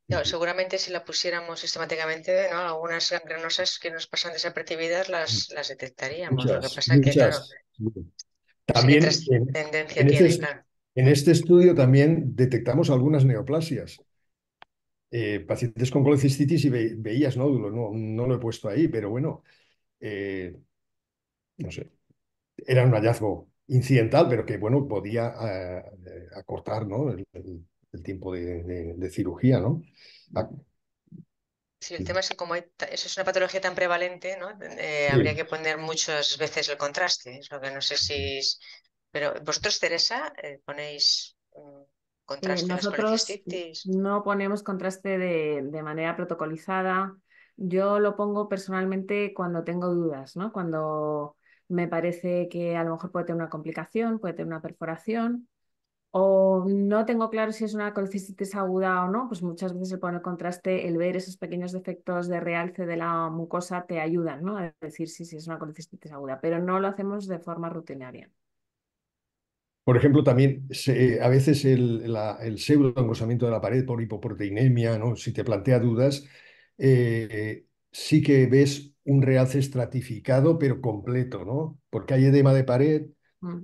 [SPEAKER 1] No, seguramente si la pusiéramos sistemáticamente, ¿no? algunas granosas que nos pasan desapercibidas las, las detectaríamos. Muchas, lo que pasa es
[SPEAKER 2] que, también tendencia este en este estudio también detectamos algunas neoplasias. Eh, pacientes con colecistitis y veías nódulos, no, lo he puesto ahí, pero bueno, eh, no sé, era un hallazgo incidental, pero que bueno, podía eh, acortar el, tiempo de, cirugía, ¿no? Ah.
[SPEAKER 1] Sí, el tema es que como eso es una patología tan prevalente, ¿no? habría que poner muchas veces el contraste. Es lo que no sé si, pero vosotros, Teresa, eh, ponéis mm, eh, contraste. nosotros
[SPEAKER 3] no ponemos contraste de, manera protocolizada. Yo lo pongo personalmente cuando tengo dudas, ¿no? Cuando me parece que a lo mejor puede tener una complicación, puede tener una perforación, o no tengo claro si es una colecistitis aguda o no, pues muchas veces el poner contraste, el ver esos pequeños defectos de realce de la mucosa te ayudan, ¿no? A decir si, sí, es una colecistitis aguda, pero no lo hacemos de forma rutinaria.
[SPEAKER 2] Por ejemplo, también eh, a veces el, la, el de la pared por hipoproteinemia, ¿no? si te plantea dudas, eh, sí que ves un realce estratificado, pero completo, ¿no? Porque hay edema de pared. Mm.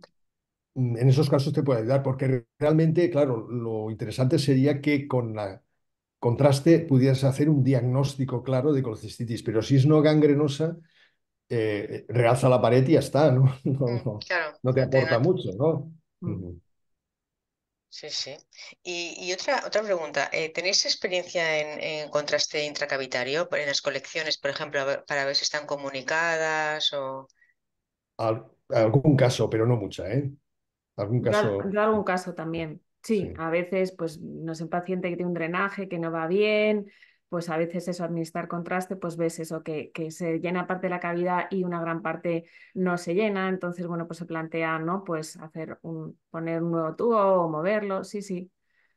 [SPEAKER 2] Mm, en esos casos te puede ayudar, porque realmente, claro, lo interesante sería que con la contraste pudieras hacer un diagnóstico claro de colcistitis, pero si es no gangrenosa, eh, realza la pared y ya está, ¿no? Mm, no te aporta
[SPEAKER 4] mucho, ¿no?
[SPEAKER 1] Sí, sí. Y, otra, otra pregunta. Eh, ¿Tenéis experiencia en, contraste intracavitario en las colecciones, por ejemplo, para ver si están comunicadas o...?
[SPEAKER 2] algún caso, pero no mucha, ¿eh? Algún caso...
[SPEAKER 3] caso también. Sí, a veces pues no sé, un paciente que tiene un drenaje que no va bien, pues a veces eso, administrar contraste, pues ves eso, que, que, se llena parte de la cavidad y una gran parte no se llena, entonces, bueno, pues se plantea, ¿no? Pues hacer un, poner un nuevo tubo o moverlo, sí, sí,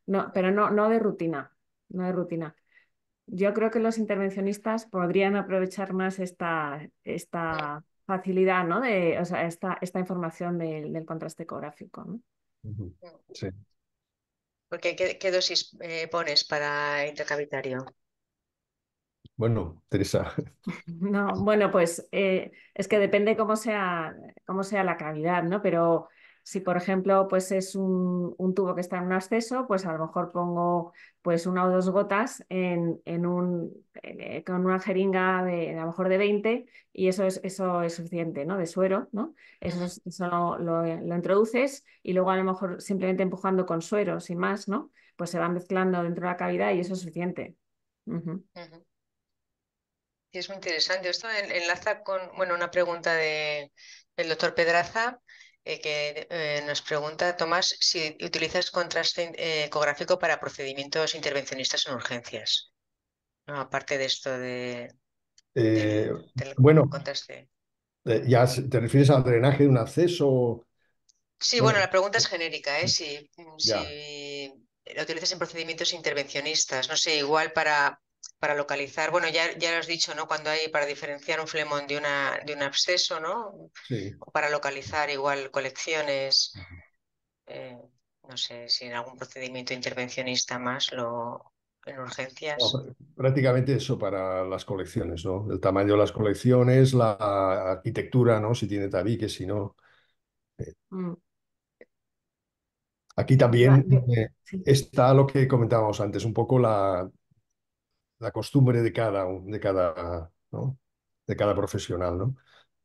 [SPEAKER 3] no, pero no, no de rutina, no de rutina. Yo creo que los intervencionistas podrían aprovechar más esta, esta facilidad, ¿no? De, o sea, esta, esta información del, contraste ecográfico, ¿no?
[SPEAKER 2] Mm. Sí.
[SPEAKER 3] Porque ¿qué,
[SPEAKER 1] qué dosis eh, pones para intercavitario?
[SPEAKER 2] Bueno, Teresa.
[SPEAKER 3] No, bueno, pues eh, es que depende cómo sea, cómo sea la cavidad, ¿no? Pero si, por ejemplo, pues es un, tubo que está en un acceso, pues a lo mejor pongo pues una o dos gotas en, un, eh, con una jeringa de a lo mejor de 20 y eso es, eso es suficiente, ¿no? De suero, ¿no? Eso, eso lo, lo, introduces y luego a lo mejor simplemente empujando con suero, sin más, ¿no? Pues se van mezclando dentro de la cavidad y eso es suficiente
[SPEAKER 1] es muy interesante. Esto enlaza con bueno, una pregunta de, del doctor Pedraza eh, que eh, nos pregunta, Tomás, si utilizas contraste eh, ecográfico para procedimientos intervencionistas en urgencias. aparte de esto de, bueno, contraste.
[SPEAKER 2] ¿Ya te refieres al drenaje de un acceso?
[SPEAKER 1] Sí, bueno, la pregunta es genérica, ¿eh? Si,
[SPEAKER 2] si
[SPEAKER 1] lo utilizas en procedimientos intervencionistas, no sé, igual para para localizar, bueno, ya, ya lo has dicho, ¿no? Cuando hay para diferenciar un flemón de, una, de un absceso, ¿no? Sí. O para localizar igual colecciones, eh, no sé si en algún procedimiento intervencionista más lo en urgencias.
[SPEAKER 2] prácticamente eso para las colecciones, ¿no? El tamaño de las colecciones, la arquitectura, ¿no? Si tiene tabique, si no. Eh, mm. Aquí también eh, está lo que comentábamos antes, un poco la, la costumbre de cada, de cada, ¿no? de cada profesional, ¿no?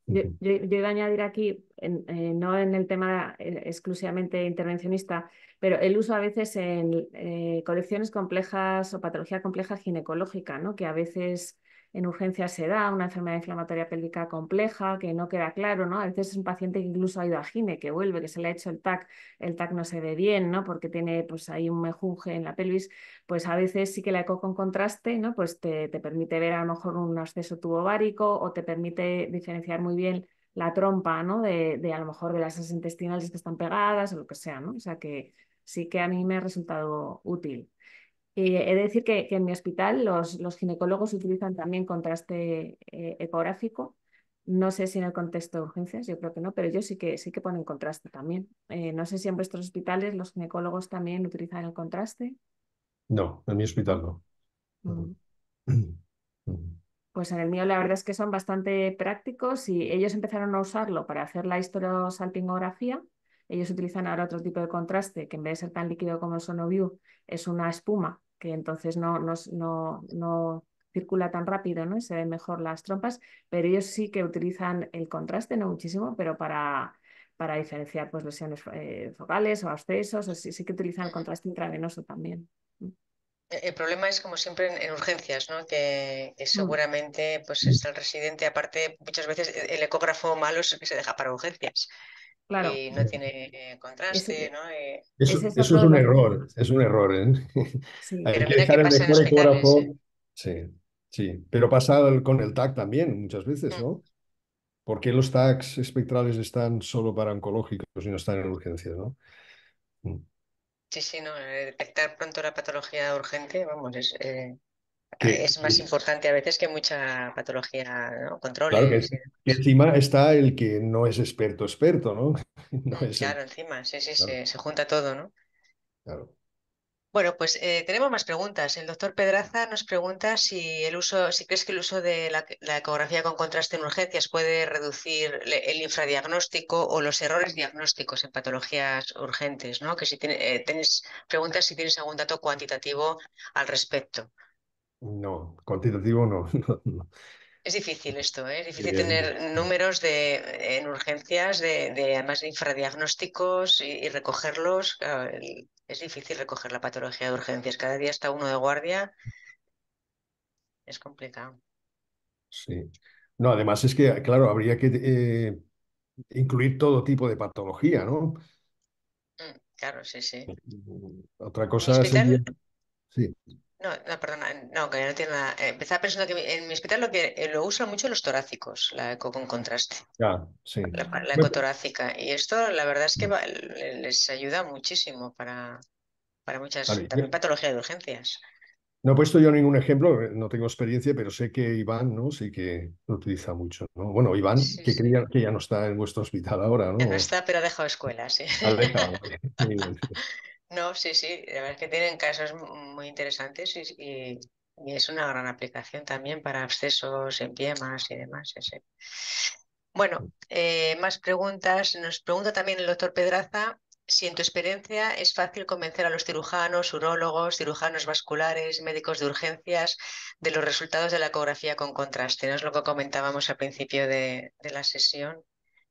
[SPEAKER 3] Yo, iba a añadir aquí, eh, no en el tema eh, exclusivamente intervencionista, pero el uso a veces en eh, colecciones complejas o patología compleja ginecológica, ¿no? que a veces en urgencia se da, una enfermedad inflamatoria pélvica compleja, que no queda claro, ¿no? A veces es un paciente que incluso ha ido a gine, que vuelve, que se le ha hecho el TAC, el TAC no se ve bien, ¿no? Porque tiene pues ahí un mejunje en la pelvis, pues a veces sí que la eco con contraste, ¿no? Pues te, permite ver a lo mejor un exceso tubovárico o te permite diferenciar muy bien la trompa, ¿no? De, de a lo mejor de las asas intestinales que están pegadas o lo que sea, ¿no? O sea que sí que a mí me ha resultado útil he de decir que, en mi hospital los, ginecólogos utilizan también contraste eh, ecográfico. No sé si en el contexto de urgencias, yo creo que no, pero yo sí que sí que ponen contraste también. Eh, no sé si en vuestros hospitales los ginecólogos también utilizan el contraste.
[SPEAKER 2] No, en mi hospital no.
[SPEAKER 3] Mm. Pues en el mío la verdad es que son bastante prácticos y ellos empezaron a usarlo para hacer la histerosalpingografía ellos utilizan ahora otro tipo de contraste que en vez de ser tan líquido como el SonoView es una espuma que entonces no, no, circula tan rápido ¿no? y se ven mejor las trompas, pero ellos sí que utilizan el contraste, no muchísimo, pero para, para diferenciar pues, lesiones eh, focales o abscesos, o sí, que utilizan el contraste intravenoso también.
[SPEAKER 1] Eh, el problema es como siempre en, urgencias, Que, mm. seguramente pues está el residente, aparte muchas veces e, el ecógrafo malo es el que se deja para urgencias. Claro. Y no tiene eh, contraste, ¿no? Eh, eso,
[SPEAKER 2] es, un error, es un error. ¿eh? Sí. pero que dejar el mejor Sí, sí. Pero pasa con el TAC también muchas veces, mm. ¿no? ¿Por qué los TAC espectrales están solo para oncológicos y no están en urgencias, no?
[SPEAKER 1] Mm. Sí, sí, no. Detectar pronto la patología urgente, vamos, es,
[SPEAKER 2] eh, es más
[SPEAKER 1] importante a veces que mucha patología, ¿no? Control. Claro que,
[SPEAKER 2] encima está el que no es experto, experto, ¿no? claro,
[SPEAKER 1] encima, sí, sí, se, junta todo, ¿no? Claro. Bueno, pues eh, tenemos más preguntas. El doctor Pedraza nos pregunta si el uso, si crees que el uso de la, ecografía con contraste en urgencias puede reducir el infradiagnóstico o los errores diagnósticos en patologías urgentes, ¿no? Que si eh, tienes preguntas si tienes algún dato cuantitativo al respecto. No,
[SPEAKER 2] cuantitativo no.
[SPEAKER 1] Es difícil esto, ¿eh? es difícil tener números de, en urgencias, de, además de infradiagnósticos y, recogerlos. es difícil recoger la patología de urgencias. Cada día está uno de guardia. Es complicado.
[SPEAKER 2] Sí. No, además es que, claro, habría que eh, incluir todo tipo de patología, ¿no?
[SPEAKER 1] Mm, claro, sí, sí.
[SPEAKER 2] Otra cosa sería... Sí.
[SPEAKER 1] No, no, perdona, no, que no tiene nada. Empezaba eh, pensando que en mi hospital lo que eh, lo usan mucho los torácicos, la eco con contraste.
[SPEAKER 2] sí. La,
[SPEAKER 1] ecotorácica. Y esto, la verdad es que mm. les ayuda muchísimo para, para muchas, también patologías de urgencias.
[SPEAKER 2] No he puesto yo ningún ejemplo, no tengo experiencia, pero sé que Iván, ¿no? Sí que lo utiliza mucho, Bueno, Iván, que creía que ya no está en vuestro hospital ahora, ¿no? Ya no está,
[SPEAKER 1] pero ha dejado escuela, sí. No, sí, sí, la verdad es que tienen casos muy interesantes y, es una gran aplicación también para abscesos, en empiemas y demás. Bueno, eh, más preguntas. Nos pregunta también el doctor Pedraza si en tu experiencia es fácil convencer a los cirujanos, urólogos, cirujanos vasculares, médicos de urgencias de los resultados de la ecografía con contraste. No es lo que comentábamos al principio de, la sesión,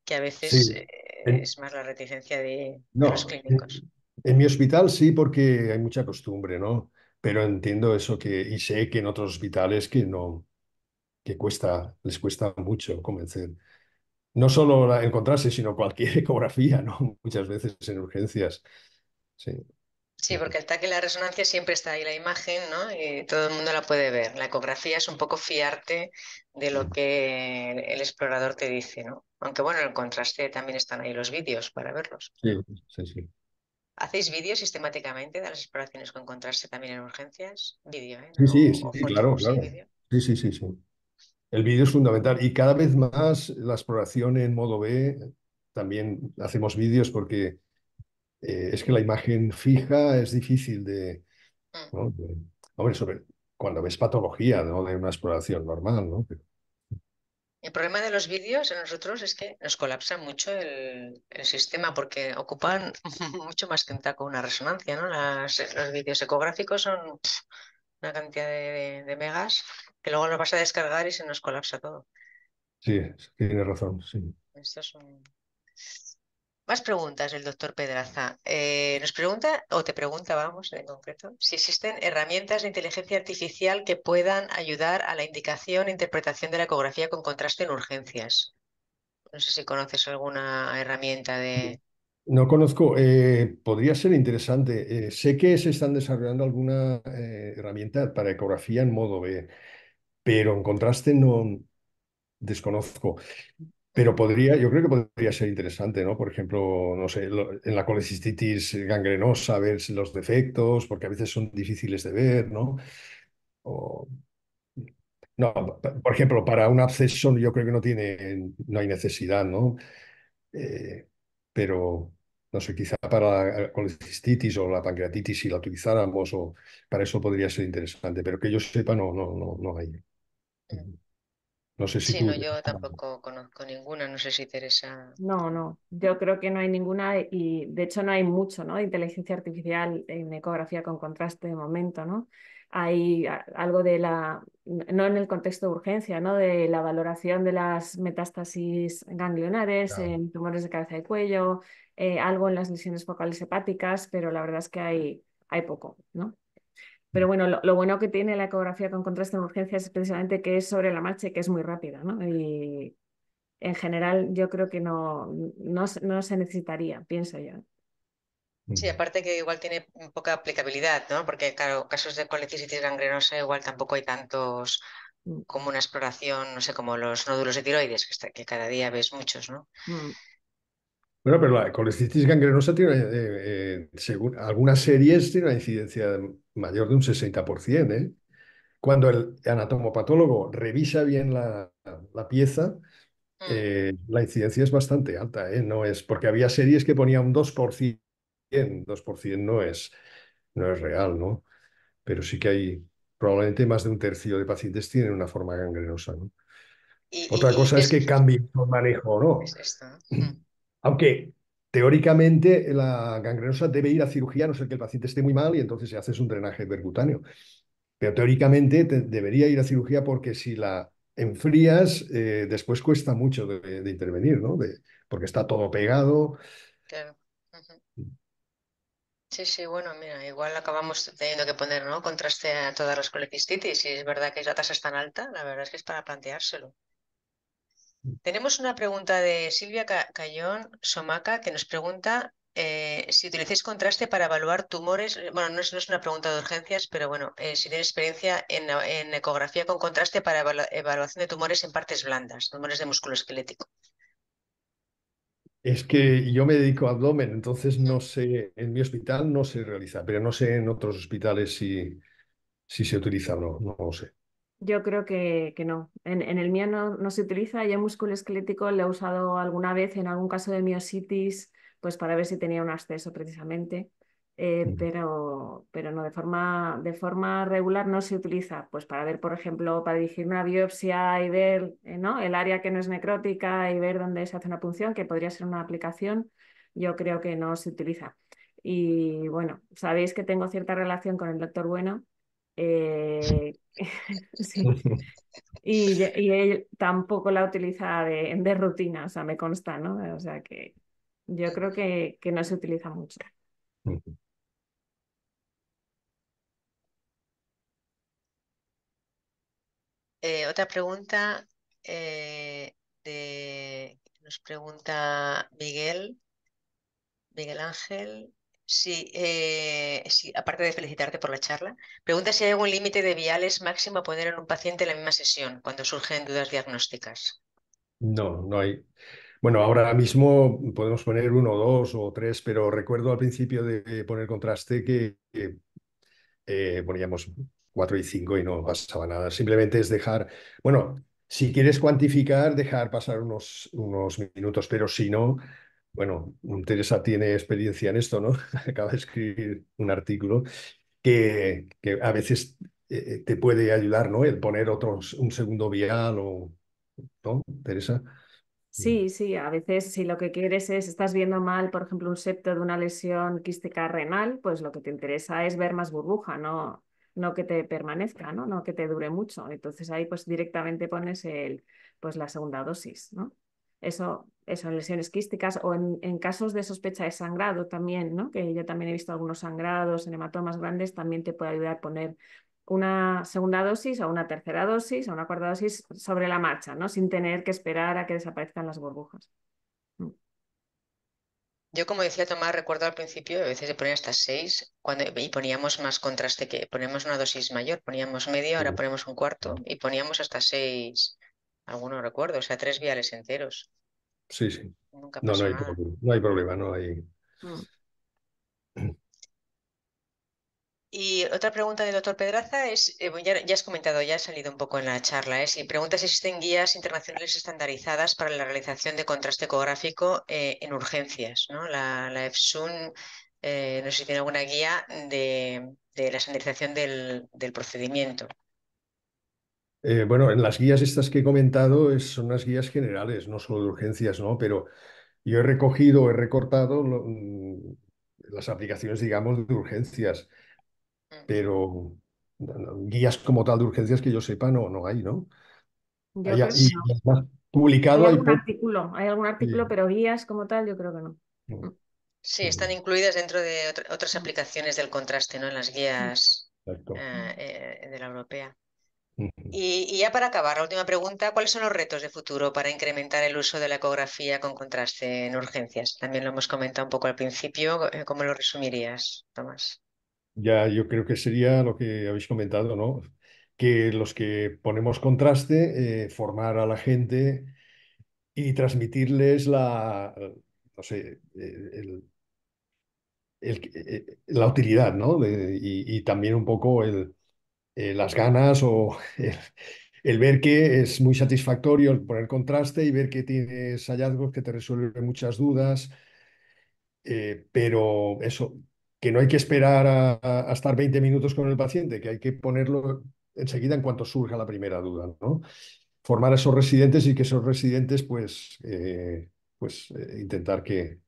[SPEAKER 1] que a veces eh, es más la reticencia de los clínicos.
[SPEAKER 2] En mi hospital sí, porque hay mucha costumbre, ¿no? Pero entiendo eso que, y sé que en otros hospitales que no, que cuesta, les cuesta mucho convencer. No solo la encontrarse, sino cualquier ecografía, ¿no? Muchas veces en urgencias. Sí.
[SPEAKER 1] Sí, porque el TAC y la resonancia siempre está ahí la imagen, ¿no? Y todo el mundo la puede ver. La ecografía es un poco fiarte de lo mm. que el explorador te dice, ¿no? Aunque bueno, el contraste también están ahí los vídeos para verlos.
[SPEAKER 2] Sí, sí, sí.
[SPEAKER 1] ¿Hacéis vídeos sistemáticamente de las exploraciones que encontrarse también en urgencias? Vídeo, ¿eh? Sí, sí, claro, claro.
[SPEAKER 2] Sí, sí, sí, sí. El vídeo es fundamental y cada vez más la exploración en modo B, también hacemos vídeos porque eh, es que la imagen fija es difícil mm. de... hombre, sobre, cuando ves patología ¿no? de una exploración normal, ¿no?
[SPEAKER 1] El problema de los vídeos en nosotros es que nos colapsa mucho el, sistema porque ocupan mucho más que un taco una resonancia, ¿no? Las, los vídeos ecográficos son una cantidad de, megas que luego lo vas a descargar y se nos colapsa todo.
[SPEAKER 2] Sí, tiene razón, sí.
[SPEAKER 1] Esto más preguntas del doctor Pedraza. Eh, nos pregunta, o te pregunta, vamos, en concreto, si existen herramientas de inteligencia artificial que puedan ayudar a la indicación e interpretación de la ecografía con contraste en urgencias. No sé si conoces alguna herramienta
[SPEAKER 2] de... No conozco. Eh, podría ser interesante. Eh, sé que se están desarrollando alguna herramienta para ecografía en modo B, pero en contraste no desconozco. Pero podría, yo creo que podría ser interesante, ¿no? Por ejemplo, no sé, en la colecistitis gangrenosa, ver los defectos, porque a veces son difíciles de ver, ¿no? no, por ejemplo, para un absceso yo creo que no tiene, no hay necesidad, ¿no? Eh, pero, no sé, quizá para la eh, colecistitis o la pancreatitis, si la utilizáramos, o para eso podría ser interesante, pero que yo sepa, no, no, no, no hay. No sé si. Sí, no, yo
[SPEAKER 1] tampoco conozco ninguna, no sé si Teresa.
[SPEAKER 3] No, no, yo creo que no hay ninguna y de hecho no hay mucho, ¿no? De inteligencia artificial en ecografía con contraste de momento, ¿no? Hay algo de la, no en el contexto de urgencia, ¿no? De la valoración de las metástasis ganglionares en tumores de cabeza y cuello, eh, algo en las lesiones focales hepáticas, pero la verdad es que hay, hay poco, ¿no? Pero bueno, lo, bueno que tiene la ecografía con contraste en urgencias es precisamente que es sobre la marcha y que es muy rápida, ¿no? Y en general yo creo que no, no, se necesitaría, pienso yo.
[SPEAKER 1] Sí, aparte que igual tiene poca aplicabilidad, ¿no? Porque, claro, casos de colecistitis gangrenosa igual tampoco hay tantos mm. como una exploración, no sé, como los nódulos de tiroides, que, que cada día ves muchos, ¿no?
[SPEAKER 3] Mm.
[SPEAKER 2] Bueno, pero la colestitis gangrenosa tiene, eh, eh, según algunas series, tiene una incidencia mayor de un 60%. ¿eh? Cuando el anatomopatólogo revisa bien la, pieza, mm. la incidencia es bastante alta. No es, porque había series que ponía un 2%. 2% no es, no es real, ¿no? Pero sí que hay, probablemente más de un tercio de pacientes tienen una forma gangrenosa, ¿no? Otra cosa es, que cambie el manejo, ¿no? Mm. Mm. Aunque teóricamente la gangrenosa debe ir a cirugía a no ser que el paciente esté muy mal y entonces se hace un drenaje percutáneo. Pero teóricamente debería ir a cirugía porque si la enfrías, eh, después cuesta mucho de, intervenir, ¿no? De, porque está todo pegado.
[SPEAKER 1] Sí, sí, bueno, mira, igual acabamos teniendo que poner, ¿no? Contraste a todas las colecistitis y es verdad que esa tasa es tan alta, la verdad es que es para planteárselo. Tenemos una pregunta de Silvia Cayón Somaca que nos pregunta eh, si utilizáis contraste para evaluar tumores, eh, bueno, no es, una pregunta de urgencias, pero bueno, eh, si tenéis experiencia en, ecografía con contraste para evaluación de tumores en partes blandas, tumores de músculo esquelético.
[SPEAKER 2] Es que yo me dedico a abdomen, entonces no sé, en mi hospital no se realiza, pero no sé en otros hospitales si, si se utiliza o no, no lo sé.
[SPEAKER 3] Yo creo que, no. En, el mío no, se utiliza. yo músculo esquelético lo he usado alguna vez en algún caso de miositis, pues para ver si tenía un acceso precisamente. Eh, pero, pero no, de forma, de forma regular no se utiliza, pues para ver, por ejemplo, para dirigir una biopsia y ver eh, ¿no? el área que no es necrótica y ver dónde se hace una punción, que podría ser una aplicación, yo creo que no se utiliza. Y bueno, sabéis que tengo cierta relación con el doctor Bueno, eh, y, él tampoco la utiliza de, rutina, o sea, me consta, ¿no? O sea, que yo creo que, no se utiliza mucho.
[SPEAKER 1] Eh, otra pregunta eh, de, nos pregunta Miguel, Miguel Ángel, eh, sí, aparte de felicitarte por la charla, pregunta si hay algún límite de viales máximo a poner en un paciente en la misma sesión cuando surgen dudas diagnósticas.
[SPEAKER 2] No, no hay. Bueno, ahora mismo podemos poner uno, dos o tres, pero recuerdo al principio de poner contraste que, eh, poníamos cuatro y cinco y no pasaba nada. Simplemente es dejar, bueno, si quieres cuantificar, dejar pasar unos, unos minutos, pero si no, bueno, Teresa tiene experiencia en esto, ¿no? Acaba de escribir un artículo que, a veces eh, eh, te puede ayudar, ¿no? El poner otros, un segundo vial o, ¿no? Teresa.
[SPEAKER 3] Sí, sí, a veces si lo que quieres es, estás viendo mal, por ejemplo, un septo de una lesión quística renal, pues lo que te interesa es ver más burbuja, no, no que te permanezca, ¿no? no que te dure mucho. Entonces ahí pues directamente pones el, pues, la segunda dosis, ¿no? eso, eso, lesiones quísticas o en, casos de sospecha de sangrado también, ¿no? que yo también he visto algunos sangrados en hematomas grandes, también te puede ayudar a poner una segunda dosis o una tercera dosis o una cuarta dosis sobre la marcha, ¿no? sin tener que esperar a que desaparezcan las burbujas. Mm.
[SPEAKER 1] Yo, como decía Tomás, recuerdo al principio, a veces se poner hasta seis cuando, y poníamos más contraste que poníamos una dosis mayor, poníamos media, ahora mm. ponemos un cuarto y poníamos hasta seis algunos, recuerdo, o sea, tres viales enteros.
[SPEAKER 2] Sí, sí. no, hay, problema, no hay.
[SPEAKER 1] Mm. Y otra pregunta del doctor Pedraza es, eh, ya, has comentado, ya ha salido un poco en la charla, es ¿eh? si pregunta si existen guías internacionales estandarizadas para la realización de contraste ecográfico eh, en urgencias. ¿no? La, EFSUN, no sé si tiene alguna guía de, la estandarización del procedimiento.
[SPEAKER 2] Eh, bueno, en las guías estas que he comentado son unas guías generales, no solo de urgencias, ¿no? Pero yo he recogido, he recortado mm, las aplicaciones, digamos, de urgencias, mm. pero guías como tal de urgencias que yo sepa no, no hay, ¿no? hay, publicado algún
[SPEAKER 3] artículo, hay algún artículo, pero guías como tal yo creo que no. Mm.
[SPEAKER 1] Sí, están incluidas dentro de otras aplicaciones del contraste, ¿no? En las guías eh, eh, de la europea. Y, ya para acabar, la última pregunta, ¿cuáles son los retos de futuro para incrementar el uso de la ecografía con contraste en urgencias? También lo hemos comentado un poco al principio, eh, ¿cómo lo resumirías, Tomás?
[SPEAKER 2] Ya, yo creo que sería lo que habéis comentado, ¿no? Que los que ponemos contraste, eh, formar a la gente y transmitirles la, eh, la utilidad, ¿no? y también un poco el eh, las ganas o el, ver que es muy satisfactorio el poner contraste y ver que tienes hallazgos que te resuelven muchas dudas, eh, pero eso, que no hay que esperar a, estar 20 minutos con el paciente, que hay que ponerlo enseguida en cuanto surja la primera duda, ¿no? Formar a esos residentes y que esos residentes, pues, eh, pues intentar que,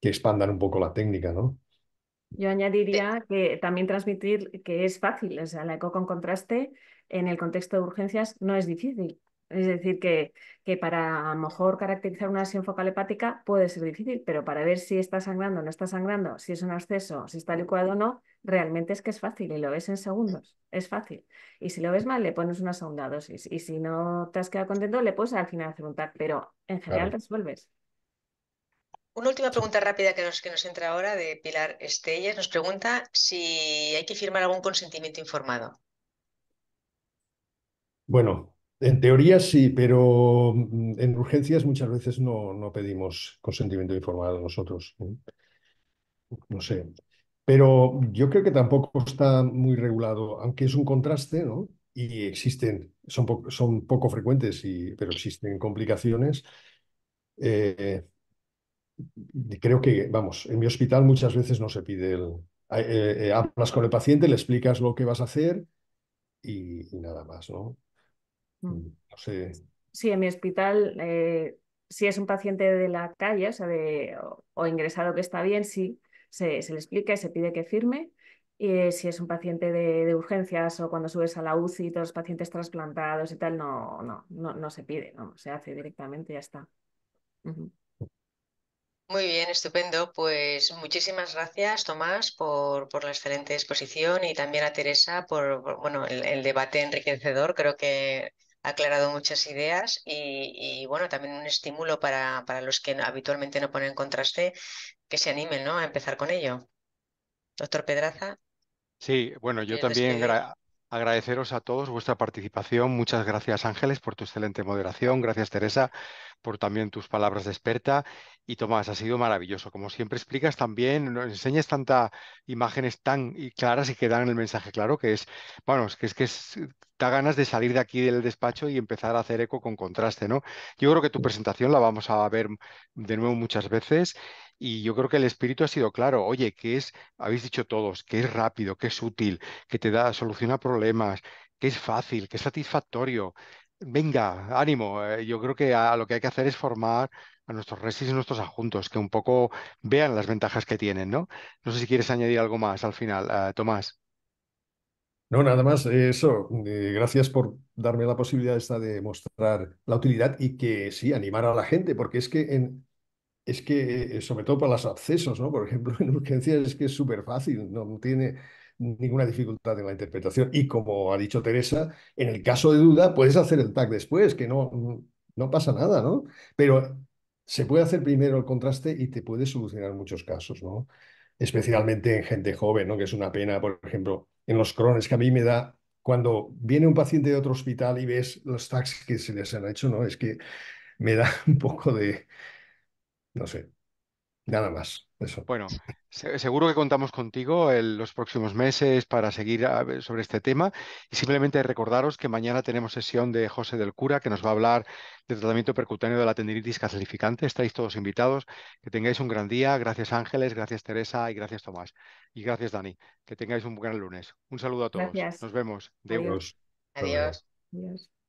[SPEAKER 2] que, expandan un poco la técnica, ¿no?
[SPEAKER 3] Yo eh, añadiría que también transmitir que es fácil, o sea, la eco con contraste en el contexto de urgencias no es difícil. Es decir, que, que para a lo mejor caracterizar una lesión focal hepática puede ser difícil, pero para ver si está sangrando o no está sangrando, si es un absceso, si está licuado o no, realmente es que es fácil y lo ves en segundos. Es fácil. Y si lo ves mal, le pones una segunda dosis. Y si no te has quedado contento, le pones al final hacer un pero en general resuelves.
[SPEAKER 1] Una última pregunta rápida que nos, que nos entra ahora de Pilar Estelles. Nos pregunta si hay que firmar algún consentimiento informado.
[SPEAKER 2] Bueno, en teoría sí, pero mm, en urgencias muchas veces no, no pedimos consentimiento informado nosotros. ¿eh? No sé. Pero yo creo que tampoco está muy regulado, aunque es un contraste, ¿no? Y existen, son, son poco frecuentes, y, pero existen complicaciones. Eh, creo que, vamos, en mi hospital muchas veces no se pide el... Eh, eh, eh, hablas con el paciente, le explicas lo que vas a hacer y, nada más, ¿no? Mm. No sé.
[SPEAKER 3] Sí, en mi hospital, si es un paciente de la calle, o, o, ingresado que está bien, sí, se, le explica y se pide que firme. Y si es un paciente de, urgencias o cuando subes a la UCI, todos los pacientes trasplantados y tal, no, no, no, se pide, no, se hace directamente, ya está.
[SPEAKER 1] Muy bien, estupendo. Pues muchísimas gracias, Tomás, por, por la excelente exposición y también a Teresa por, bueno, el, debate enriquecedor. Creo que ha aclarado muchas ideas y, bueno, también un estímulo para, para, los que habitualmente no ponen contraste que se animen ¿no? a empezar con ello. Doctor Pedraza.
[SPEAKER 4] Sí, bueno, yo también agradeceros a todos vuestra participación. Muchas gracias Ángeles por tu excelente moderación. Gracias Teresa por también tus palabras de experta. Y Tomás, ha sido maravilloso. Como siempre explicas también, nos enseñas tantas imágenes tan claras y que dan el mensaje claro que es, bueno, es que es que da ganas de salir de aquí del despacho y empezar a hacer eco con contraste, ¿no? Yo creo que tu presentación la vamos a ver de nuevo muchas veces y yo creo que el espíritu ha sido claro, oye, que es, habéis dicho todos, que es rápido, que es útil, que te da, a problemas, que es fácil, que es satisfactorio. Venga, ánimo. Eh, yo creo que lo que hay que hacer es formar a nuestros resis y nuestros adjuntos, que un poco vean las ventajas que tienen, ¿no? No sé si quieres añadir algo más al final, eh, Tomás.
[SPEAKER 2] No, nada más eh, eso. gracias por darme la posibilidad esta de mostrar la utilidad y que sí, animar a la gente, porque es que en, es que, eh, sobre todo para los accesos ¿no? Por ejemplo, en urgencias es que es súper fácil, no tiene ninguna dificultad en la interpretación. Y como ha dicho Teresa, en el caso de duda puedes hacer el TAC después, que no, no pasa nada, ¿no? Pero se puede hacer primero el contraste y te puede solucionar muchos casos, ¿no? Especialmente en gente joven, ¿no? Que es una pena, por ejemplo, en los crones, que a mí me da cuando viene un paciente de otro hospital y ves los tags que se les han hecho, ¿no? Es
[SPEAKER 4] que me da un
[SPEAKER 2] poco de, no sé. Nada más.
[SPEAKER 4] Eso. Bueno, seguro que contamos contigo en los próximos meses para seguir ah, sobre este tema y simplemente recordaros que mañana tenemos sesión de José del Cura que nos va a hablar del tratamiento percutáneo de la tendinitis calcificante. Estáis todos invitados. Que tengáis un gran día. Gracias Ángeles, gracias Teresa y gracias Tomás. Y gracias Dani. Que tengáis un gran lunes. Un saludo a todos. Nos vemos. Adiós.
[SPEAKER 3] Adiós.